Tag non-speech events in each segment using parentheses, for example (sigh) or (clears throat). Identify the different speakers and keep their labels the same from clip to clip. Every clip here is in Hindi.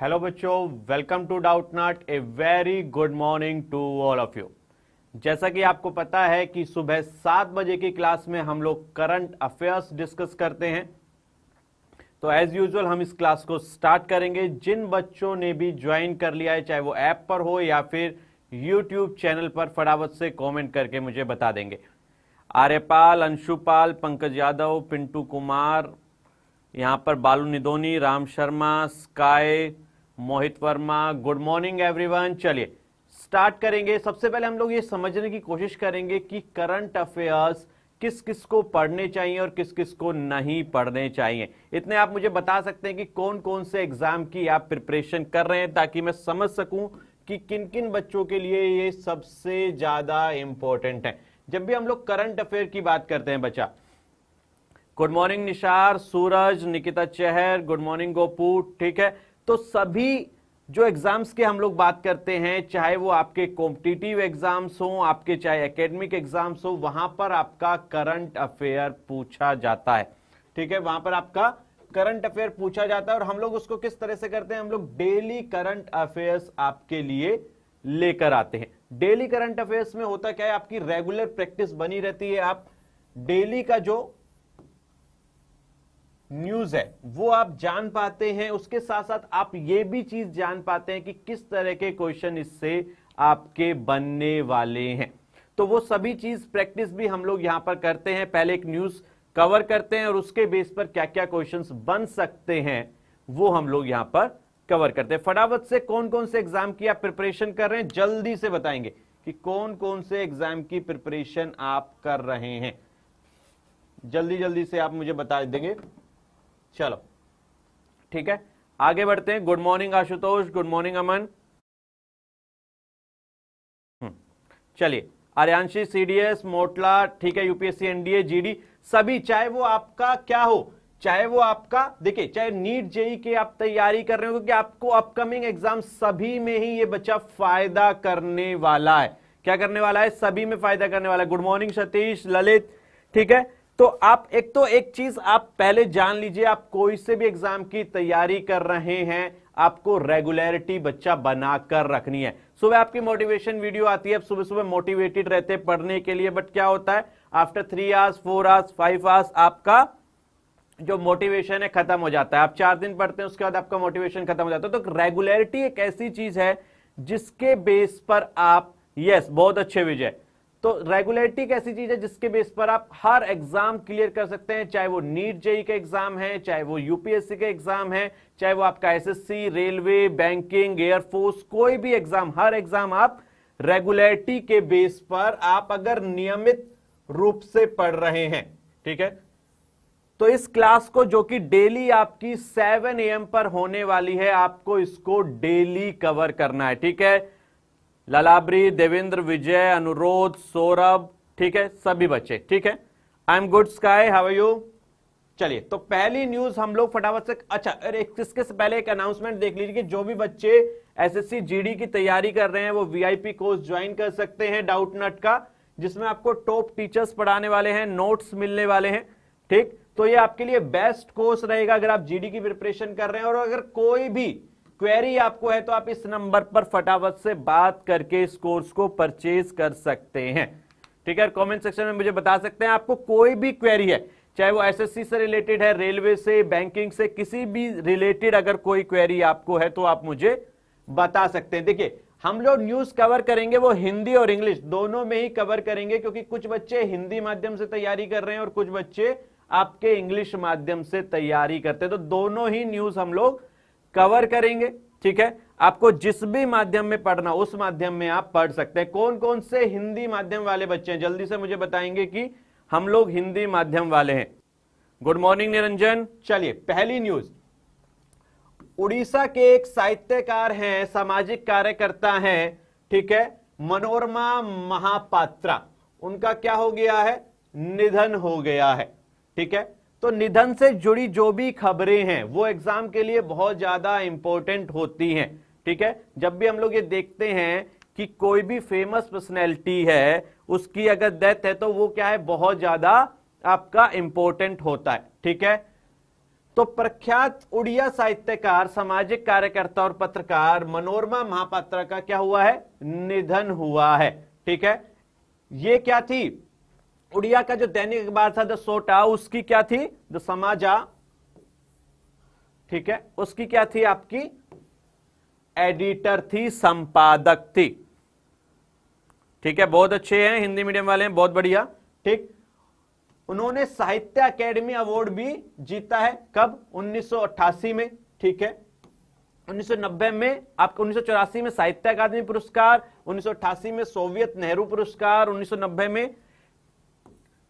Speaker 1: हेलो बच्चों welcome to Doubtnut a very good morning to all of you जैसा कि आपको पता है कि सुबह सात बजे की क्लास में हम लोग करंट अफेयर्स डिस्कस करते हैं तो एज यूजुअल हम इस क्लास को स्टार्ट करेंगे जिन बच्चों ने भी ज्वाइन कर लिया है चाहे वो ऐप पर हो या फिर यूट्यूब चैनल पर फटावत से कॉमेंट करके मुझे बता देंगे आर्यपाल अंशुपाल पंकज यादव पिंटू कुमार यहाँ पर Balu Nidoni Ram Sharma sky Mohit Verma good morning everyone चलिए स्टार्ट करेंगे सबसे पहले हम लोग ये समझने की कोशिश करेंगे कि करंट अफेयर्स किस किस को पढ़ने चाहिए और किस किस को नहीं पढ़ने चाहिए इतने आप मुझे बता सकते हैं कि कौन कौन से एग्जाम की आप प्रिपरेशन कर रहे हैं ताकि मैं समझ सकूं कि किन किन बच्चों के लिए ये सबसे ज्यादा इंपॉर्टेंट है जब भी हम लोग करंट अफेयर की बात करते हैं बच्चा good morning Nishar Suraj Nikita Chahar good morning Gopu ठीक है तो सभी जो एग्जाम्स के हम लोग बात करते हैं चाहे वो आपके कॉम्पिटिटिव एग्जाम्स हो आपके चाहे एकेडमिक एग्जाम्स हो वहां पर आपका करंट अफेयर पूछा जाता है ठीक है वहां पर आपका करंट अफेयर पूछा जाता है और हम लोग उसको किस तरह से करते हैं हम लोग डेली करंट अफेयर्स आपके लिए लेकर आते हैं डेली करंट अफेयर्स में होता क्या है आपकी रेगुलर प्रैक्टिस बनी रहती है आप डेली का जो न्यूज है वो आप जान पाते हैं उसके साथ साथ आप ये भी चीज जान पाते हैं कि किस तरह के क्वेश्चन इससे आपके बनने वाले हैं तो वो सभी चीज प्रैक्टिस भी हम लोग यहां पर करते हैं पहले एक न्यूज कवर करते हैं और उसके बेस पर क्या क्या क्वेश्चंस बन सकते हैं वो हम लोग यहां पर कवर करते हैं फटाफट से कौन कौन से एग्जाम की आप प्रिपरेशन कर रहे हैं जल्दी से बताएंगे कि कौन कौन से एग्जाम की प्रिपरेशन आप कर रहे हैं जल्दी जल्दी से आप मुझे बता देंगे चलो ठीक है आगे बढ़ते हैं good morning Ashutosh good morning Aman हम्म। चलिए आर्यांशी सीडीएस मोटला ठीक है यूपीएससी एनडीए जीडी सभी चाहे वो आपका क्या हो चाहे वो आपका देखिए चाहे नीट जेई की आप तैयारी कर रहे हो क्योंकि आपको अपकमिंग एग्जाम सभी में ही ये बच्चा फायदा करने वाला है क्या करने वाला है सभी में फायदा करने वाला है गुड मॉर्निंग सतीश ललित ठीक है तो आप एक तो एक चीज आप पहले जान लीजिए आप कोई से भी एग्जाम की तैयारी कर रहे हैं आपको रेगुलरिटी बच्चा बनाकर रखनी है सुबह आपकी मोटिवेशन वीडियो आती है आप सुबह सुबह मोटिवेटेड रहते हैं पढ़ने के लिए बट क्या होता है after three hours four hours five hours आपका जो मोटिवेशन है खत्म हो जाता है आप चार दिन पढ़ते हैं उसके बाद आपका मोटिवेशन खत्म हो जाता है तो रेगुलरिटी एक ऐसी चीज है जिसके बेस पर आप यस बहुत अच्छे विजय तो रेगुलरिटी ऐसी चीज है जिसके बेस पर आप हर एग्जाम क्लियर कर सकते हैं चाहे वो नीट जेई का एग्जाम है चाहे वो यूपीएससी का एग्जाम है चाहे वो आपका एसएससी रेलवे बैंकिंग एयरफोर्स कोई भी एग्जाम हर एग्जाम आप रेगुलरिटी के बेस पर आप अगर नियमित रूप से पढ़ रहे हैं ठीक है तो इस क्लास को जो कि डेली आपकी 7 एम पर होने वाली है आपको इसको डेली कवर करना है ठीक है ललाबरी देवेंद्र विजय अनुरोध सौरभ ठीक है सभी बच्चे ठीक है I am good sky how you चलिए तो पहली न्यूज हम लोग फटाफट से अच्छा अरे इसके से पहले एक अनाउंसमेंट देख लीजिए कि जो भी बच्चे एसएससी जीडी की तैयारी कर रहे हैं वो वीआईपी कोर्स ज्वाइन कर सकते हैं डाउट नट का जिसमें आपको टॉप टीचर्स पढ़ाने वाले हैं नोट्स मिलने वाले हैं ठीक तो ये आपके लिए बेस्ट कोर्स रहेगा अगर आप जीडी की प्रिपरेशन कर रहे हैं और अगर कोई भी क्वेरी आपको है तो आप इस नंबर पर फटाफट से बात करके इस कोर्स को परचेज कर सकते हैं ठीक है कमेंट सेक्शन में मुझे बता सकते हैं आपको कोई भी क्वेरी है चाहे वो एसएससी से रिलेटेड है रेलवे से बैंकिंग से किसी भी रिलेटेड अगर कोई क्वेरी आपको है तो आप मुझे बता सकते हैं देखिए हम लोग न्यूज कवर करेंगे वो हिंदी और इंग्लिश दोनों में ही कवर करेंगे क्योंकि कुछ बच्चे हिंदी माध्यम से तैयारी कर रहे हैं और कुछ बच्चे आपके इंग्लिश माध्यम से तैयारी करते हैं तो दोनों ही न्यूज हम लोग कवर करेंगे ठीक है आपको जिस भी माध्यम में पढ़ना उस माध्यम में आप पढ़ सकते हैं कौन कौन से हिंदी माध्यम वाले बच्चे हैं जल्दी से मुझे बताएंगे कि हम लोग हिंदी माध्यम वाले हैं गुड मॉर्निंग निरंजन चलिए पहली न्यूज उड़ीसा के एक साहित्यकार हैं सामाजिक कार्यकर्ता हैं ठीक है मनोरमा महापात्रा उनका क्या हो गया है निधन हो गया है ठीक है तो निधन से जुड़ी जो भी खबरें हैं वो एग्जाम के लिए बहुत ज्यादा इंपॉर्टेंट होती हैं ठीक है जब भी हम लोग ये देखते हैं कि कोई भी फेमस पर्सनैलिटी है उसकी अगर डेथ है तो वो क्या है बहुत ज्यादा आपका इंपॉर्टेंट होता है ठीक है तो प्रख्यात उड़िया साहित्यकार सामाजिक कार्यकर्ता और पत्रकार मनोरमा महापात्रा का क्या हुआ है निधन हुआ है ठीक है ये क्या थी उड़िया का जो दैनिक अखबार था द सोटा उसकी क्या थी द समाजा ठीक है उसकी क्या थी आपकी एडिटर थी संपादक थी ठीक है बहुत अच्छे हैं हिंदी मीडियम वाले हैं बहुत बढ़िया ठीक उन्होंने साहित्य अकेडमी अवार्ड भी जीता है कब 1988 में ठीक है 1990 में आपको उन्नीस में साहित्य अकादमी पुरस्कार 1988 में सोवियत नेहरू पुरस्कार 1990 में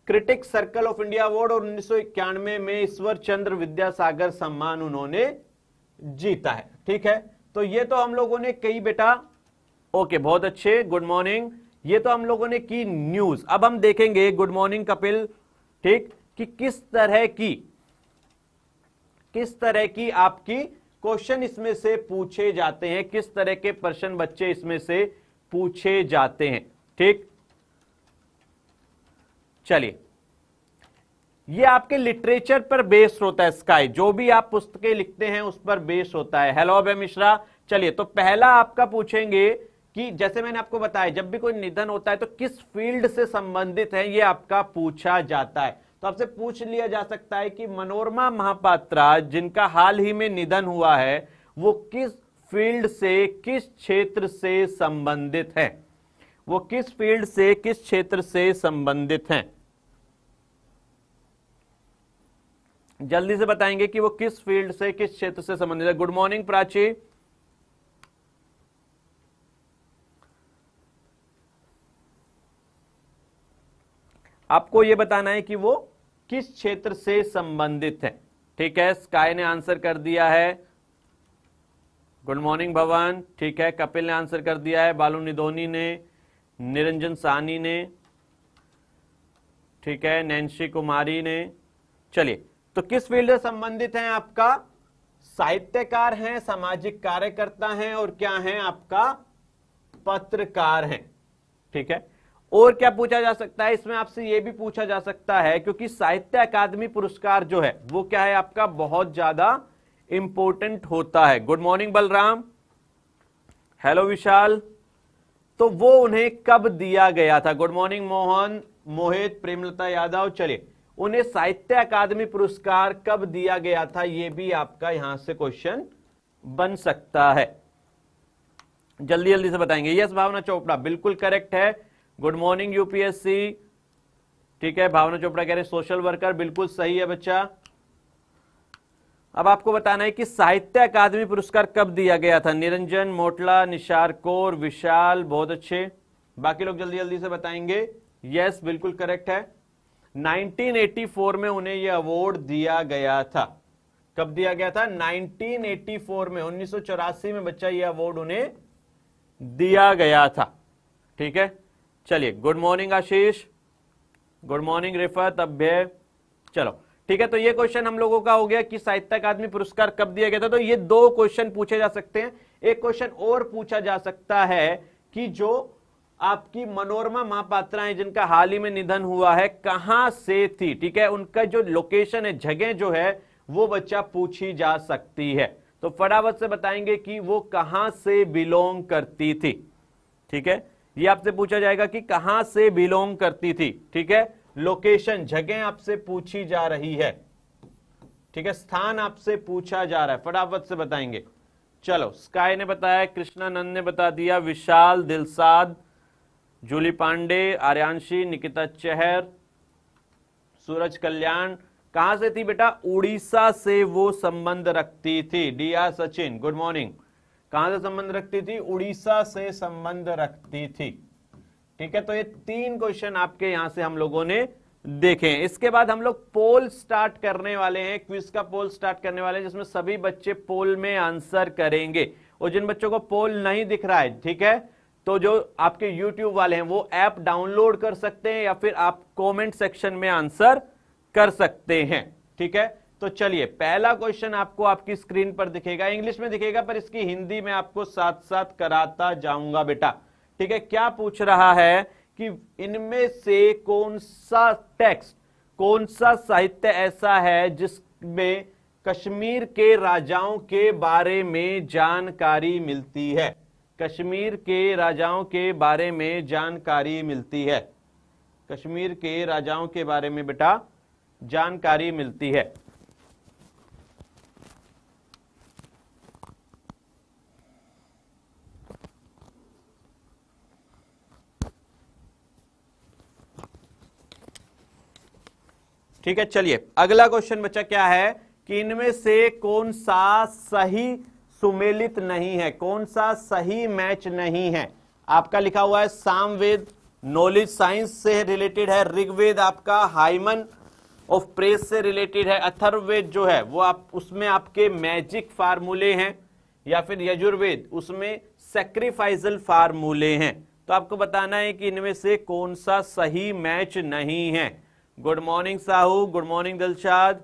Speaker 1: critic circle of India award और उन्नीस में ईश्वर चंद्र विद्यासागर सम्मान उन्होंने जीता है ठीक है तो ये तो हम लोगों ने कई बेटा ओके बहुत अच्छे गुड मॉर्निंग ये तो हम लोगों ने की न्यूज अब हम देखेंगे गुड मॉर्निंग कपिल ठीक कि किस तरह की किस तरह की आपकी क्वेश्चन इसमें से पूछे जाते हैं किस तरह के प्रश्न बच्चे इसमें से पूछे जाते हैं ठीक चलिए ये आपके लिटरेचर पर बेस होता है स्काई जो भी आप पुस्तकें लिखते हैं उस पर बेस होता है हेलो अभय मिश्रा चलिए तो पहला आपका पूछेंगे कि जैसे मैंने आपको बताया जब भी कोई निधन होता है तो किस फील्ड से संबंधित है ये आपका पूछा जाता है तो आपसे पूछ लिया जा सकता है कि मनोरमा महापात्रा जिनका हाल ही में निधन हुआ है वो किस फील्ड से किस क्षेत्र से संबंधित है वो किस फील्ड से किस क्षेत्र से संबंधित हैं जल्दी से बताएंगे कि वो किस फील्ड से किस क्षेत्र से संबंधित है गुड मॉर्निंग प्राची आपको यह बताना है कि वो किस क्षेत्र से संबंधित है ठीक है स्काई ने आंसर कर दिया है गुड मॉर्निंग भवन ठीक है कपिल ने आंसर कर दिया है बालू निधोनी ने निरंजन सानी ने ठीक है नैन्सी कुमारी ने चलिए तो किस फील्ड से संबंधित है आपका साहित्यकार है सामाजिक कार्यकर्ता है और क्या है आपका पत्रकार है ठीक है और क्या पूछा जा सकता है इसमें आपसे यह भी पूछा जा सकता है क्योंकि साहित्य अकादमी पुरस्कार जो है वो क्या है आपका बहुत ज्यादा इंपॉर्टेंट होता है good morning Balram hello Vishal तो वो उन्हें कब दिया गया था गुड मॉर्निंग मोहन मोहित प्रेमलता यादव चलिए उन्हें साहित्य अकादमी पुरस्कार कब दिया गया था यह भी आपका यहां से क्वेश्चन बन सकता है जल्दी जल्दी से बताएंगे यस भावना चोपड़ा बिल्कुल करेक्ट है गुड मॉर्निंग यूपीएससी ठीक है भावना चोपड़ा कह रहे हैं सोशल वर्कर बिल्कुल सही है बच्चा अब आपको बताना है कि साहित्य अकादमी पुरस्कार कब दिया गया था निरंजन मोटला निशार कौर विशाल बहुत अच्छे बाकी लोग जल्दी जल्दी से बताएंगे यस बिल्कुल करेक्ट है 1984 में उन्हें यह अवार्ड दिया गया था कब दिया गया था 1984 में उन्नीस में बच्चा यह अवार्ड उन्हें दिया गया था ठीक है चलिए good morning Ashish good morning Rifat Abhay चलो ठीक है तो ये क्वेश्चन हम लोगों का हो गया कि साहित्य अकादमी पुरस्कार कब दिया गया था तो ये दो क्वेश्चन पूछे जा सकते हैं एक क्वेश्चन और पूछा जा सकता है कि जो आपकी मनोरमा महापात्रा है जिनका हाल ही में निधन हुआ है कहां से थी ठीक है उनका जो लोकेशन है जगह जो है वो बच्चा पूछी जा सकती है तो फटाफट से बताएंगे कि वो कहां से बिलोंग करती थी ठीक है ये आपसे पूछा जाएगा कि कहां से बिलोंग करती थी ठीक है लोकेशन जगह आपसे पूछी जा रही है ठीक है स्थान आपसे पूछा जा रहा है फटाफट से बताएंगे चलो स्काई ने बताया कृष्णानंद ने बता दिया विशाल दिलसाद जूली पांडे आर्यांशी निकिता चहर सूरज कल्याण कहां से थी बेटा उड़ीसा से वो संबंध रखती थी D R Sachin good morning कहां से संबंध रखती थी उड़ीसा से संबंध रखती थी ठीक है तो ये तीन क्वेश्चन आपके यहां से हम लोगों ने देखे इसके बाद हम लोग पोल स्टार्ट करने वाले हैं क्विज का पोल स्टार्ट करने वाले हैं जिसमें सभी बच्चे पोल में आंसर करेंगे और जिन बच्चों को पोल नहीं दिख रहा है ठीक है तो जो आपके YouTube वाले हैं वो ऐप डाउनलोड कर सकते हैं या फिर आप कमेंट सेक्शन में आंसर कर सकते हैं ठीक है तो चलिए पहला क्वेश्चन आपको आपकी स्क्रीन पर दिखेगा इंग्लिश में दिखेगा पर इसकी हिंदी में आपको साथ साथ कराता जाऊंगा बेटा ठीक है क्या पूछ रहा है कि इनमें से कौन सा टेक्स्ट कौन सा साहित्य ऐसा है जिसमें कश्मीर के राजाओं के बारे में जानकारी मिलती है कश्मीर के राजाओं के बारे में जानकारी मिलती है कश्मीर के राजाओं के बारे में बेटा जानकारी मिलती है ठीक है चलिए अगला क्वेश्चन बच्चा क्या है कि इनमें से कौन सा सही सुमेलित नहीं है कौन सा सही मैच नहीं है आपका लिखा हुआ है सामवेद नॉलेज साइंस से रिलेटेड है ऋग्वेद आपका हाइमन ऑफ प्रेस से रिलेटेड है अथर्ववेद जो है वो आप उसमें आपके मैजिक फार्मूले हैं या फिर यजुर्वेद उसमें सेक्रीफाइजल फार्मूले हैं तो आपको बताना है कि इनमें से कौन सा सही मैच नहीं है good morning Sahu good morning Dilshad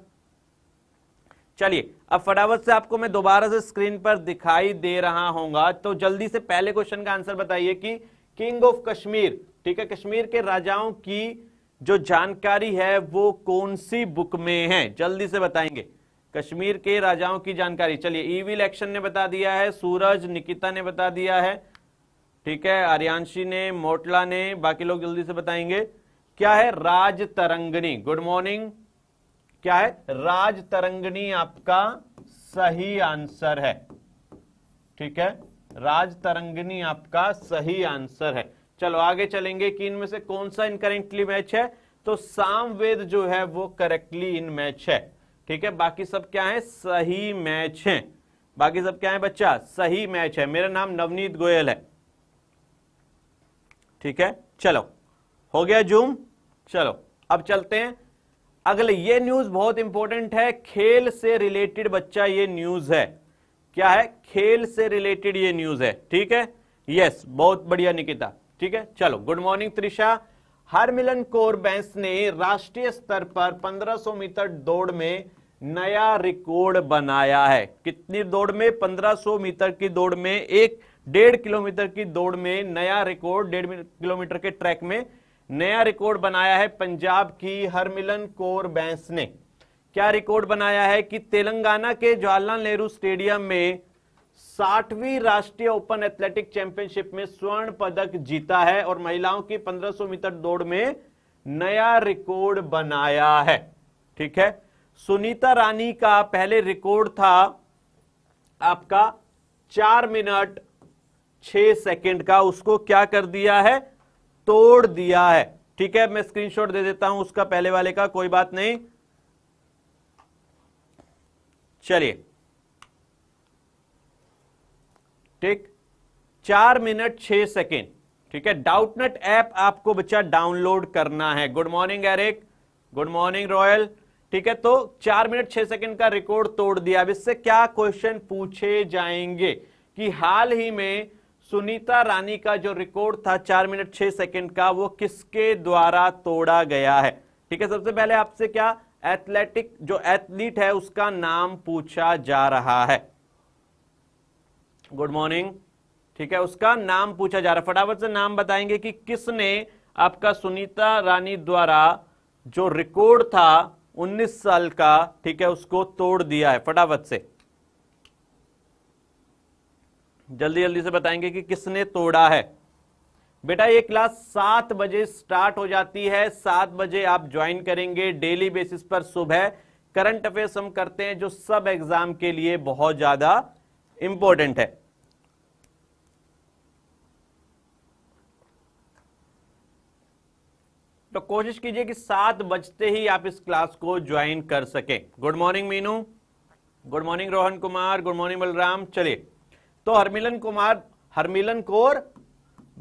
Speaker 1: चलिए अब फटाफट से आपको मैं दोबारा से स्क्रीन पर दिखाई दे रहा होगा तो जल्दी से पहले क्वेश्चन का आंसर बताइए कि किंग ऑफ कश्मीर ठीक है कश्मीर के राजाओं की जो जानकारी है वो कौन सी बुक में है जल्दी से बताएंगे कश्मीर के राजाओं की जानकारी चलिए ईवी e एक्शन ने बता दिया है सूरज निकिता ने बता दिया है ठीक है आर्यांशी ने मोटला ने बाकी लोग जल्दी से बताएंगे क्या है राज तरंगनी गुड मॉर्निंग क्या है राज तरंगनी आपका सही आंसर है ठीक है राज तरंगनी आपका सही आंसर है चलो आगे चलेंगे कि इनमें से कौन सा इनकरेक्टली मैच है तो सामवेद जो है वो करेक्टली इन मैच है ठीक है बाकी सब क्या है सही मैच है बाकी सब क्या है बच्चा सही मैच है मेरा नाम नवनीत गोयल है ठीक है चलो हो गया जूम चलो अब चलते हैं अगले ये न्यूज बहुत इंपॉर्टेंट है खेल से रिलेटेड बच्चा ये न्यूज है क्या है खेल से रिलेटेड ये न्यूज है ठीक है यस बहुत बढ़िया निकिता ठीक है चलो गुड मॉर्निंग त्रिशा हरमिलन कौर बैंस ने राष्ट्रीय स्तर पर 1500 मीटर दौड़ में नया रिकॉर्ड बनाया है कितनी दौड़ में 1500 मीटर की दौड़ में एक डेढ़ किलोमीटर की दौड़ में नया रिकॉर्ड डेढ़ किलोमीटर के ट्रैक में नया रिकॉर्ड बनाया है पंजाब की हरमिलन कोर बैंस ने क्या रिकॉर्ड बनाया है कि तेलंगाना के जवाहरलाल नेहरू स्टेडियम में साठवीं राष्ट्रीय ओपन एथलेटिक चैंपियनशिप में स्वर्ण पदक जीता है और महिलाओं की 1500 मीटर दौड़ में नया रिकॉर्ड बनाया है ठीक है सुनीता रानी का पहले रिकॉर्ड था आपका चार मिनट छ सेकंड का उसको क्या कर दिया है तोड़ दिया है ठीक है मैं स्क्रीनशॉट दे देता हूं उसका पहले वाले का कोई बात नहीं चलिए ठीक चार मिनट छह सेकेंड ठीक है डाउटनेट ऐप आपको बच्चा डाउनलोड करना है good morning Eric good morning Royal ठीक है तो चार मिनट छह सेकेंड का रिकॉर्ड तोड़ दिया अब इससे क्या क्वेश्चन पूछे जाएंगे कि हाल ही में सुनीता रानी का जो रिकॉर्ड था चार मिनट छह सेकंड का वो किसके द्वारा तोड़ा गया है ठीक है सबसे पहले आपसे क्या एथलेटिक जो एथलीट है उसका नाम पूछा जा रहा है गुड मॉर्निंग ठीक है उसका नाम पूछा जा रहा है फटाफट से नाम बताएंगे कि किसने आपका सुनीता रानी द्वारा जो रिकॉर्ड था 19 साल का ठीक है उसको तोड़ दिया है फटाफट से जल्दी जल्दी से बताएंगे कि किसने तोड़ा है बेटा ये क्लास सात बजे स्टार्ट हो जाती है सात बजे आप ज्वाइन करेंगे डेली बेसिस पर सुबह करंट अफेयर्स हम करते हैं जो सब एग्जाम के लिए बहुत ज्यादा इंपॉर्टेंट है तो कोशिश कीजिए कि सात बजते ही आप इस क्लास को ज्वाइन कर सके good morning Meenu good morning Rohan Kumar good morning Balram चलिए तो हरमिलन कुमार हरमिलन कौर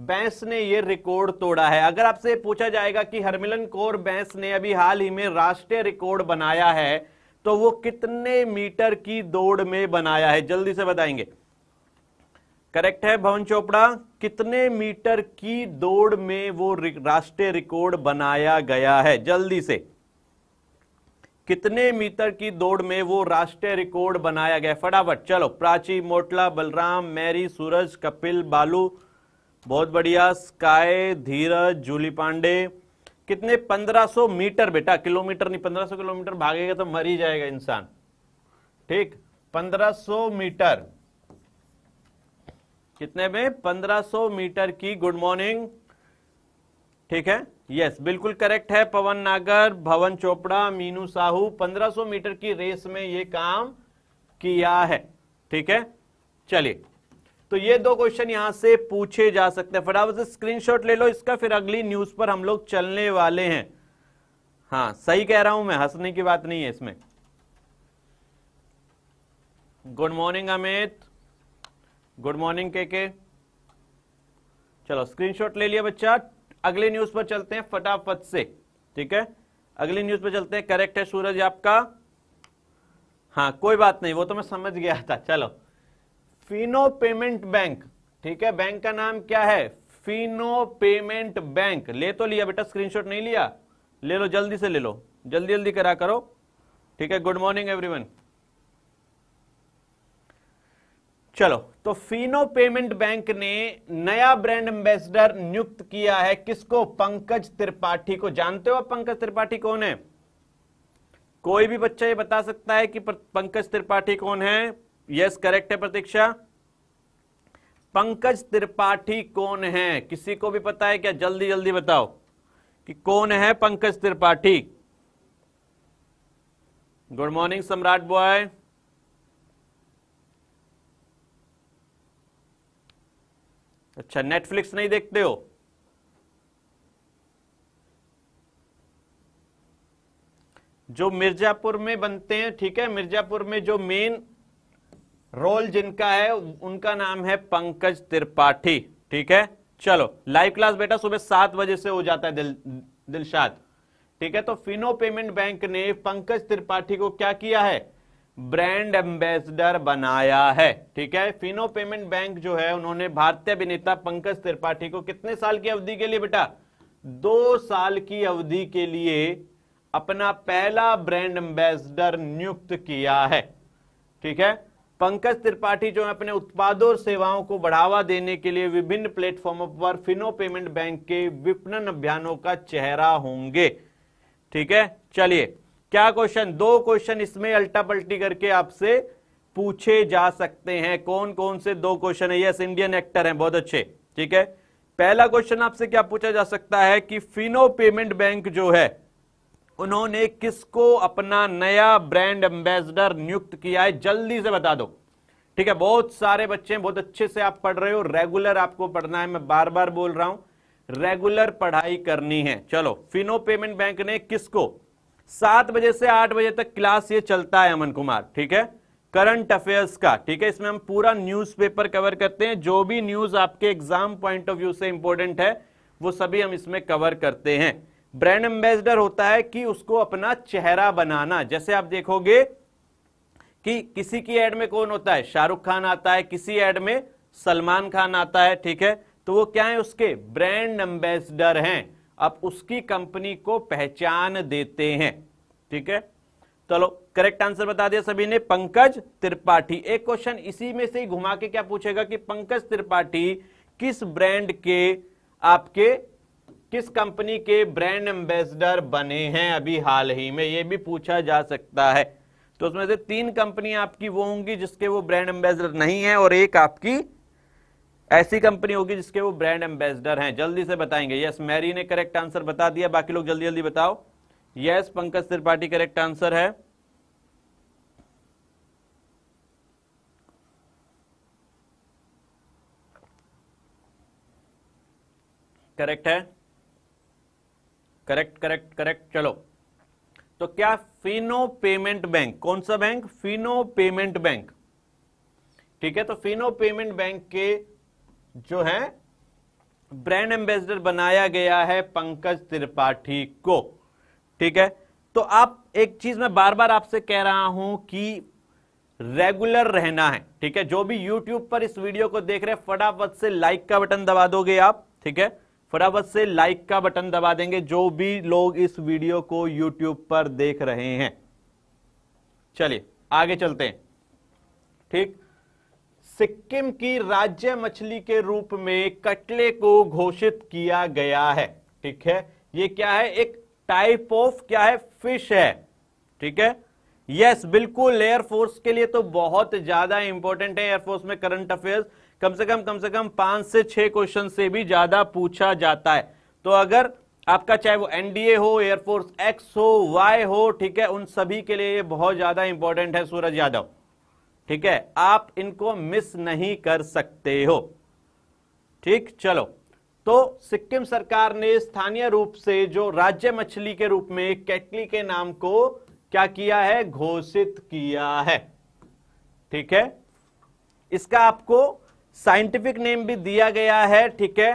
Speaker 1: बैंस ने यह रिकॉर्ड तोड़ा है अगर आपसे पूछा जाएगा कि हरमिलन कौर बैंस ने अभी हाल ही में राष्ट्रीय रिकॉर्ड बनाया है तो वो कितने मीटर की दौड़ में बनाया है जल्दी से बताएंगे करेक्ट है भवन चोपड़ा कितने मीटर की दौड़ में वो राष्ट्रीय रिकॉर्ड बनाया गया है जल्दी से कितने मीटर की दौड़ में वो राष्ट्रीय रिकॉर्ड बनाया गया फटाफट चलो प्राची मोटला बलराम मैरी सूरज कपिल बालू बहुत बढ़िया स्काई धीरज जूली पांडे कितने 1500 मीटर बेटा किलोमीटर नहीं 1500 किलोमीटर भागेगा तो मर ही जाएगा इंसान ठीक 1500 मीटर कितने में 1500 मीटर की गुड मॉर्निंग ठीक है यस yes, बिल्कुल करेक्ट है पवन नागर भवन चोपड़ा मीनू साहू 1500 मीटर की रेस में ये काम किया है ठीक है चलिए तो ये दो क्वेश्चन यहां से पूछे जा सकते हैं फटाफट से स्क्रीनशॉट ले लो इसका फिर अगली न्यूज पर हम लोग चलने वाले हैं हां सही कह रहा हूं मैं हंसने की बात नहीं है इसमें good morning Amit good morning के के चलो स्क्रीनशॉट ले लिया बच्चा अगले न्यूज पर चलते हैं फटाफट से ठीक है अगली न्यूज पर चलते हैं करेक्ट है सूरज आपका हाँ कोई बात नहीं वो तो मैं समझ गया था चलो फिनो पेमेंट बैंक ठीक है बैंक का नाम क्या है फिनो पेमेंट बैंक ले तो लिया बेटा स्क्रीनशॉट नहीं लिया ले लो जल्दी से ले लो जल्दी जल्दी करा करो ठीक है गुड मॉर्निंग एवरीवन चलो तो फिनो पेमेंट बैंक ने नया ब्रांड एम्बेसडर नियुक्त किया है किसको पंकज त्रिपाठी को जानते हो पंकज त्रिपाठी कौन है कोई भी बच्चा ये बता सकता है कि पंकज त्रिपाठी कौन है यस करेक्ट है प्रतीक्षा पंकज त्रिपाठी कौन है किसी को भी पता है क्या जल्दी जल्दी बताओ कि कौन है Pankaj Tripathi good morning Samrat boy अच्छा नेटफ्लिक्स नहीं देखते हो जो मिर्जापुर में बनते हैं ठीक है मिर्जापुर में जो मेन रोल जिनका है उनका नाम है पंकज त्रिपाठी ठीक है चलो लाइव क्लास बेटा सुबह सात बजे से हो जाता है दिल दिलशाद ठीक है तो फिनो पेमेंट बैंक ने पंकज त्रिपाठी को क्या किया है ब्रांड एम्बेसडर बनाया है ठीक है फिनो पेमेंट बैंक जो है उन्होंने भारतीय अभिनेता पंकज त्रिपाठी को कितने साल की अवधि के लिए बेटा दो साल की अवधि के लिए अपना पहला ब्रांड एम्बेसडर नियुक्त किया है ठीक है पंकज त्रिपाठी जो है अपने उत्पादों और सेवाओं को बढ़ावा देने के लिए विभिन्न प्लेटफॉर्मों पर फिनो पेमेंट बैंक के विपणन अभियानों का चेहरा होंगे ठीक है चलिए क्या क्वेश्चन दो क्वेश्चन इसमें अल्टा पल्टी करके आपसे पूछे जा सकते हैं कौन कौन से दो क्वेश्चन है यस इंडियन एक्टर हैं बहुत अच्छे ठीक है पहला क्वेश्चन आपसे क्या पूछा जा सकता है कि फिनो पेमेंट बैंक जो है उन्होंने किसको अपना नया ब्रांड एम्बेसडर नियुक्त किया है जल्दी से बता दो ठीक है बहुत सारे बच्चे बहुत अच्छे से आप पढ़ रहे हो रेगुलर आपको पढ़ना है मैं बार बार बोल रहा हूं रेगुलर पढ़ाई करनी है चलो फिनो पेमेंट बैंक ने किसको सात बजे से आठ बजे तक क्लास ये चलता है अमन कुमार ठीक है करंट अफेयर्स का ठीक है इसमें हम पूरा न्यूज़पेपर कवर करते हैं जो भी न्यूज आपके एग्जाम पॉइंट ऑफ व्यू से इंपॉर्टेंट है वो सभी हम इसमें कवर करते हैं ब्रांड एम्बेसडर होता है कि उसको अपना चेहरा बनाना जैसे आप देखोगे कि किसी की एड में कौन होता है शाहरुख खान आता है किसी एड में सलमान खान आता है ठीक है तो वो क्या है उसके ब्रांड एम्बेसडर हैं आप उसकी कंपनी को पहचान देते हैं ठीक है चलो करेक्ट आंसर बता दिया सभी ने पंकज त्रिपाठी एक क्वेश्चन इसी में से ही घुमा के क्या पूछेगा कि पंकज त्रिपाठी किस ब्रांड के आपके किस कंपनी के ब्रांड एम्बेसडर बने हैं अभी हाल ही में यह भी पूछा जा सकता है तो उसमें से तीन कंपनी आपकी वो होंगी जिसके वो ब्रांड एम्बेसडर नहीं है और एक आपकी ऐसी कंपनी होगी जिसके वो ब्रांड एम्बेसडर हैं जल्दी से बताएंगे यस मैरी ने करेक्ट आंसर बता दिया बाकी लोग जल्दी जल्दी बताओ yes Pankaj Tripathi correct answer है करेक्ट है करेक्ट करेक्ट करेक्ट चलो तो क्या फिनो पेमेंट बैंक कौन सा बैंक फिनो पेमेंट बैंक ठीक है तो फिनो पेमेंट बैंक के जो है ब्रांड एम्बेसडर बनाया गया है पंकज त्रिपाठी को ठीक है तो आप एक चीज मैं बार बार आपसे कह रहा हूं कि रेगुलर रहना है ठीक है जो भी यूट्यूब पर इस वीडियो को देख रहे हैं फटाफट से लाइक का बटन दबा दोगे आप ठीक है फटाफट से लाइक का बटन दबा देंगे जो भी लोग इस वीडियो को यूट्यूब पर देख रहे हैं चलिए आगे चलते हैं ठीक सिक्किम की राज्य मछली के रूप में कटले को घोषित किया गया है ठीक है ये क्या है एक टाइप ऑफ क्या है फिश है ठीक है यस बिल्कुल एयरफोर्स के लिए तो बहुत ज्यादा इंपॉर्टेंट है एयरफोर्स में करंट अफेयर्स कम से कम कम से कम पांच से छह क्वेश्चन से भी ज्यादा पूछा जाता है तो अगर आपका चाहे वो एनडीए हो एयरफोर्स एक्स हो वाई हो ठीक है उन सभी के लिए ये बहुत ज्यादा इंपॉर्टेंट है सूरज यादव ठीक है आप इनको मिस नहीं कर सकते हो ठीक चलो तो सिक्किम सरकार ने स्थानीय रूप से जो राज्य मछली के रूप में कैटली के नाम को क्या किया है घोषित किया है ठीक है इसका आपको साइंटिफिक नेम भी दिया गया है ठीक है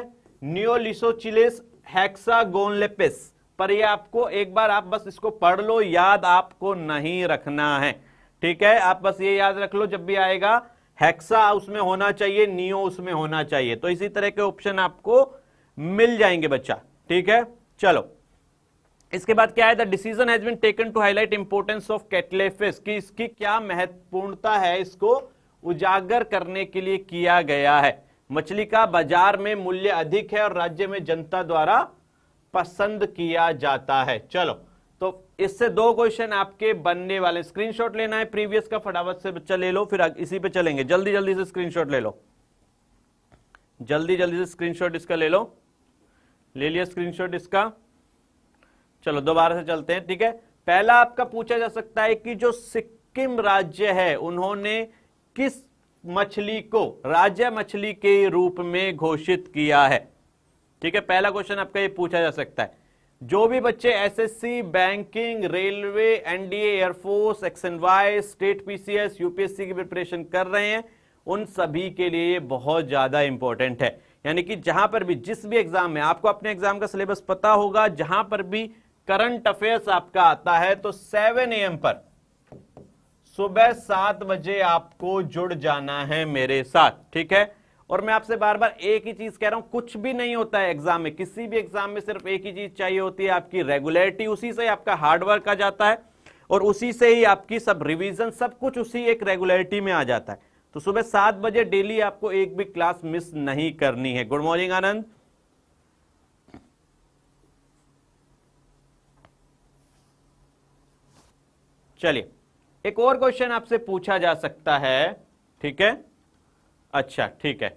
Speaker 1: न्योलिसोचिलिस हेक्सागोनलेपिस पर ये आपको एक बार आप बस इसको पढ़ लो याद आपको नहीं रखना है ठीक है आप बस ये याद रख लो जब भी आएगा हेक्सा उसमें होना चाहिए नियो उसमें होना चाहिए तो इसी तरह के ऑप्शन आपको मिल जाएंगे बच्चा ठीक है चलो इसके बाद क्या है the decision has been taken to highlight importance of कैटलेफिस कि इसकी क्या महत्वपूर्णता है इसको उजागर करने के लिए किया गया है मछली का बाजार में मूल्य अधिक है और राज्य में जनता द्वारा पसंद किया जाता है चलो तो इससे दो क्वेश्चन आपके बनने वाले स्क्रीनशॉट लेना है प्रीवियस का फटाफट से बच्चा ले लो फिर इसी पे चलेंगे जल्दी जल्दी से स्क्रीनशॉट ले लो जल्दी जल्दी से स्क्रीनशॉट इसका ले लो ले लिया स्क्रीनशॉट इसका चलो दोबारा से चलते हैं ठीक है पहला आपका पूछा जा सकता है कि जो सिक्किम राज्य है उन्होंने किस मछली को राज्य मछली के रूप में घोषित किया है ठीक है पहला क्वेश्चन आपका ये पूछा जा सकता है जो भी बच्चे SSC, banking railway NDA air force and Y state PCS UPSC की प्रिपरेशन कर रहे हैं उन सभी के लिए ये बहुत ज्यादा इंपॉर्टेंट है यानी कि जहां पर भी जिस भी एग्जाम में आपको अपने एग्जाम का सिलेबस पता होगा जहां पर भी करंट अफेयर्स आपका आता है तो सेवन एम पर सुबह सात बजे आपको जुड़ जाना है मेरे साथ ठीक है और मैं आपसे बार बार एक ही चीज कह रहा हूं कुछ भी नहीं होता है एग्जाम में किसी भी एग्जाम में सिर्फ एक ही चीज चाहिए होती है आपकी रेगुलरिटी उसी से आपका हार्डवर्क आ जाता है और उसी से ही आपकी सब रिविजन सब कुछ उसी एक रेगुलरिटी में आ जाता है तो सुबह सात बजे डेली आपको एक भी क्लास मिस नहीं करनी है गुड मॉर्निंग आनंद चलिए एक और क्वेश्चन आपसे पूछा जा सकता है ठीक है अच्छा ठीक है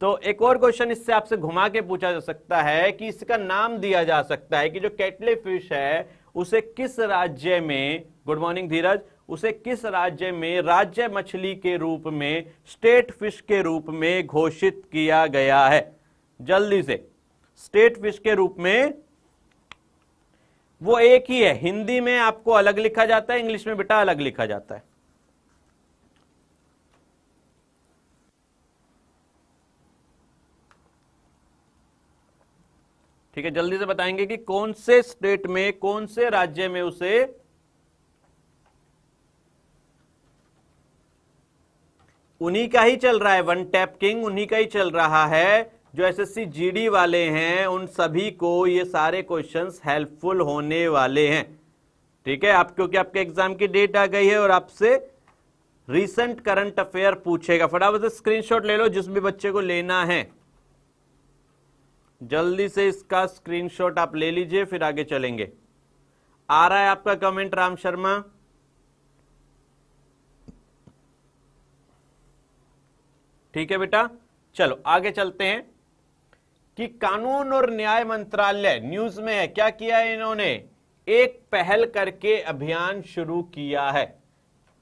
Speaker 1: तो एक और क्वेश्चन इससे आपसे घुमा के पूछा जा सकता है कि इसका नाम दिया जा सकता है कि जो कैटले फिश है उसे किस राज्य में गुड मॉर्निंग धीरज उसे किस राज्य में राज्य मछली के रूप में स्टेट फिश के रूप में घोषित किया गया है जल्दी से स्टेट फिश के रूप में वो एक ही है हिंदी में आपको अलग लिखा जाता है इंग्लिश में बेटा अलग लिखा जाता है ठीक है जल्दी से बताएंगे कि कौन से स्टेट में कौन से राज्य में उसे उन्हीं का ही चल रहा है वन टैप किंग उन्हीं का ही चल रहा है जो एसएससी जीडी वाले हैं उन सभी को ये सारे क्वेश्चंस हेल्पफुल होने वाले हैं ठीक है आप क्योंकि आपके एग्जाम की डेट आ गई है और आपसे रिसेंट करंट अफेयर पूछेगा फटाफट से स्क्रीनशॉट ले लो जिस भी बच्चे को लेना है जल्दी से इसका स्क्रीनशॉट आप ले लीजिए फिर आगे चलेंगे आ रहा है आपका कमेंट राम शर्मा ठीक है बेटा चलो आगे चलते हैं कि कानून और न्याय मंत्रालय न्यूज में है क्या किया है इन्होंने एक पहल करके अभियान शुरू किया है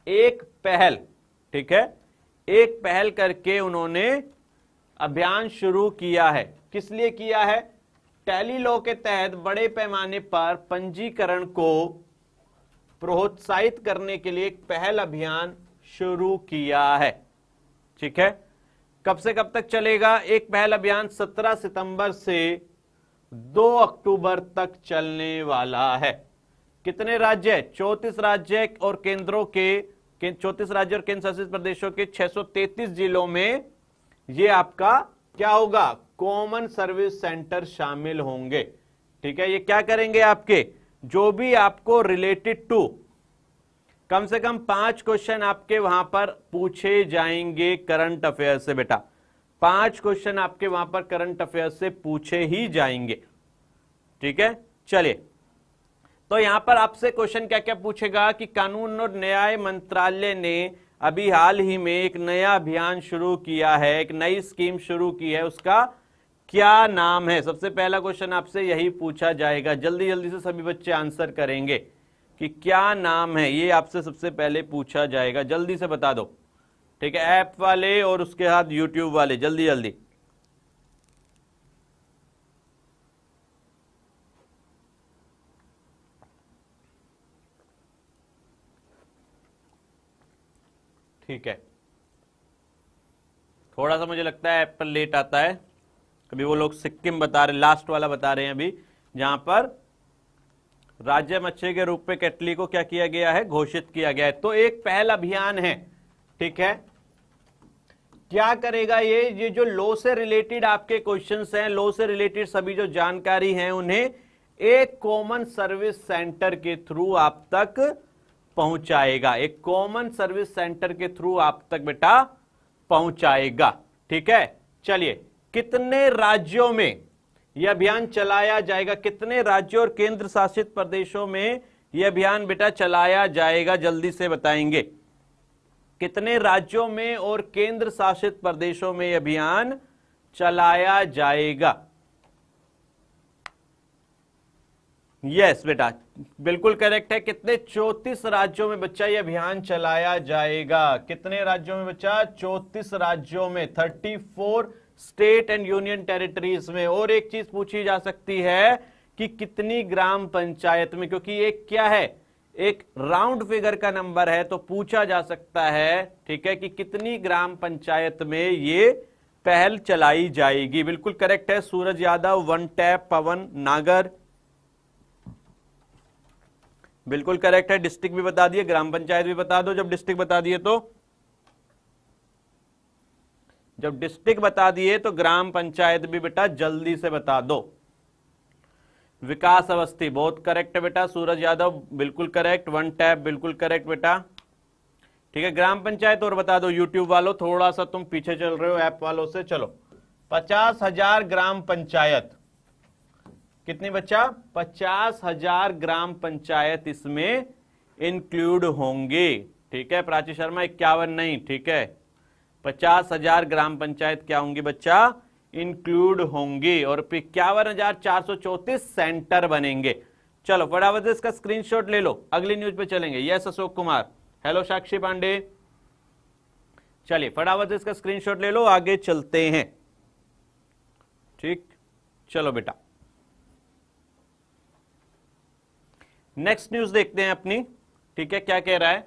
Speaker 1: एक पहल ठीक है एक पहल करके उन्होंने अभियान शुरू किया है किस लिए किया है टैली लॉ के तहत बड़े पैमाने पर पंजीकरण को प्रोत्साहित करने के लिए एक पहल अभियान शुरू किया है ठीक है कब से कब तक चलेगा एक पहल अभियान 17 सितंबर से 2 अक्टूबर तक चलने वाला है कितने राज्य चौतीस राज्य और केंद्रों के चौतीस राज्य और केंद्र शासित प्रदेशों के 633 जिलों में यह आपका क्या होगा कॉमन सर्विस सेंटर शामिल होंगे ठीक है ये क्या करेंगे आपके जो भी आपको रिलेटेड टू कम से कम पांच क्वेश्चन आपके वहां पर पूछे जाएंगे करंट अफेयर से बेटा पांच क्वेश्चन आपके वहां पर करंट अफेयर से पूछे ही जाएंगे ठीक है चलिए तो यहां पर आपसे क्वेश्चन क्या क्या पूछेगा कि कानून और न्याय मंत्रालय ने अभी हाल ही में एक नया अभियान शुरू किया है एक नई स्कीम शुरू की है उसका क्या नाम है सबसे पहला क्वेश्चन आपसे यही पूछा जाएगा जल्दी जल्दी से सभी बच्चे आंसर करेंगे कि क्या नाम है ये आपसे सबसे पहले पूछा जाएगा जल्दी से बता दो ठीक है ऐप वाले और उसके साथ यूट्यूब वाले जल्दी जल्दी ठीक है थोड़ा सा मुझे लगता है ऐप पर लेट आता है अभी वो लोग सिक्किम बता रहे लास्ट वाला बता रहे हैं अभी जहां पर राज्य मच्छे के रूप में केटली को क्या किया गया है घोषित किया गया है तो एक पहल अभियान है ठीक है क्या करेगा ये ये जो लो से रिलेटेड आपके क्वेश्चंस हैं लो से रिलेटेड सभी जो जानकारी है उन्हें एक कॉमन सर्विस सेंटर के थ्रू आप तक पहुंचाएगा एक कॉमन सर्विस सेंटर के थ्रू आप तक बेटा पहुंचाएगा ठीक है चलिए कितने राज्यों में यह अभियान चलाया जाएगा कितने राज्यों और केंद्र शासित प्रदेशों में यह अभियान बेटा चलाया जाएगा जल्दी से बताएंगे कितने राज्यों में और केंद्र शासित प्रदेशों में यह अभियान चलाया जाएगा यस yes, बेटा बिल्कुल करेक्ट है कितने चौतीस राज्यों में बच्चा यह अभियान चलाया जाएगा कितने राज्यों में बच्चा चौतीस राज्यों में thirty four state and union territories में और एक चीज पूछी जा सकती है कि कितनी ग्राम पंचायत में क्योंकि एक क्या है एक राउंड फिगर का नंबर है तो पूछा जा सकता है ठीक है कि कितनी ग्राम पंचायत में ये पहल चलाई जाएगी बिल्कुल करेक्ट है सूरज यादव वन टैप पवन नागर बिल्कुल करेक्ट है डिस्ट्रिक्ट भी बता दिए ग्राम पंचायत भी बता दो जब डिस्ट्रिक्ट बता दिए तो जब डिस्ट्रिक्ट बता दिए तो ग्राम पंचायत भी बेटा जल्दी से बता दो विकास अवस्थी बहुत करेक्ट है बेटा सूरज यादव बिल्कुल करेक्ट वन टैप बिल्कुल करेक्ट बेटा ठीक है ग्राम पंचायत और बता दो यूट्यूब वालों थोड़ा सा तुम पीछे चल रहे हो ऐप वालों से चलो पचास हजार ग्राम पंचायत कितनी बच्चा पचास हजार ग्राम पंचायत इसमें इंक्लूड होंगे ठीक है प्राची शर्मा इक्यावन नहीं ठीक है पचास हजार ग्राम पंचायत क्या होंगी बच्चा इंक्लूड होंगी और इक्यावन हजार चार सौ चौतीस सेंटर बनेंगे चलो फटाफट से इसका स्क्रीनशॉट ले लो अगली न्यूज पे चलेंगे यस अशोक कुमार हेलो साक्षी पांडे चलिए फटाफट इसका स्क्रीनशॉट ले लो आगे चलते हैं ठीक चलो बेटा नेक्स्ट न्यूज देखते हैं अपनी ठीक है क्या कह रहा है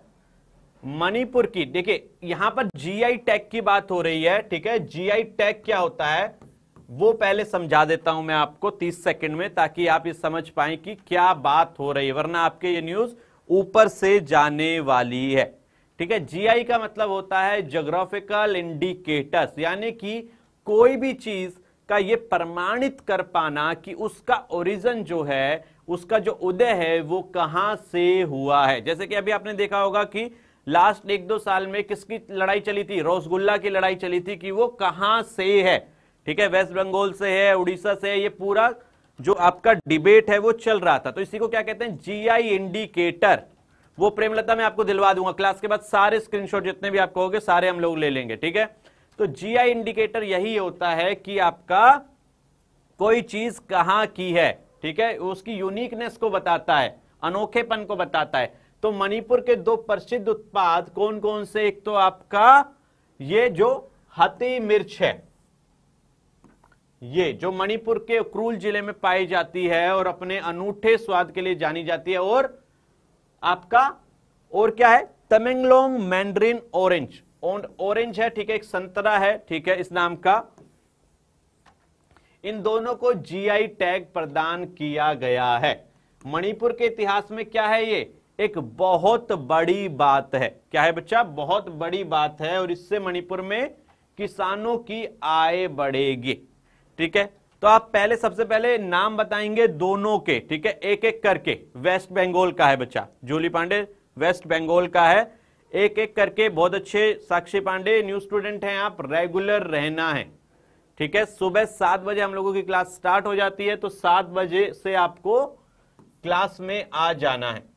Speaker 1: मणिपुर की देखिए यहां पर जीआई टैग की बात हो रही है ठीक है जीआई टैग क्या होता है वो पहले समझा देता हूं मैं आपको 30 सेकंड में ताकि आप ये समझ पाए कि क्या बात हो रही है वरना आपके ये न्यूज ऊपर से जाने वाली है ठीक है जीआई का मतलब होता है जोग्राफिकल इंडिकेटर्स यानी कि कोई भी चीज का ये प्रमाणित कर पाना कि उसका ओरिजन जो है उसका जो उदय है वो कहां से हुआ है जैसे कि अभी आपने देखा होगा कि लास्ट एक दो साल में किसकी लड़ाई चली थी रोसगुल्ला की लड़ाई चली थी कि वो कहां से है ठीक है वेस्ट बंगाल से है उड़ीसा से है ये पूरा जो आपका डिबेट है वो चल रहा था तो इसी को क्या कहते हैं जीआई इंडिकेटर वो प्रेमलता मैं आपको दिलवा दूंगा क्लास के बाद सारे स्क्रीनशॉट जितने भी आप कहोगे सारे हम लोग ले लेंगे ठीक है तो जीआई इंडिकेटर यही होता है कि आपका कोई चीज कहां की है ठीक है उसकी यूनिकनेस को बताता है अनोखेपन को बताता है तो मणिपुर के दो प्रसिद्ध उत्पाद कौन कौन से एक तो आपका ये जो हती मिर्च है ये जो मणिपुर के क्रूल जिले में पाई जाती है और अपने अनूठे स्वाद के लिए जानी जाती है और आपका और क्या है तमिंगलोंग मैंड्रीन ऑरेंज ऑरेंज है ठीक है एक संतरा है ठीक है इस नाम का इन दोनों को जीआई टैग प्रदान किया गया है मणिपुर के इतिहास में क्या है ये एक बहुत बड़ी बात है क्या है बच्चा बहुत बड़ी बात है और इससे मणिपुर में किसानों की आय बढ़ेगी ठीक है तो आप पहले सबसे पहले नाम बताएंगे दोनों के ठीक है एक एक करके वेस्ट बंगाल का है बच्चा जूली पांडे वेस्ट बंगाल का है एक एक करके बहुत अच्छे साक्षी पांडे न्यू स्टूडेंट हैं आप रेगुलर रहना है ठीक है सुबह सात बजे हम लोगों की क्लास स्टार्ट हो जाती है तो सात बजे से आपको क्लास में आ जाना है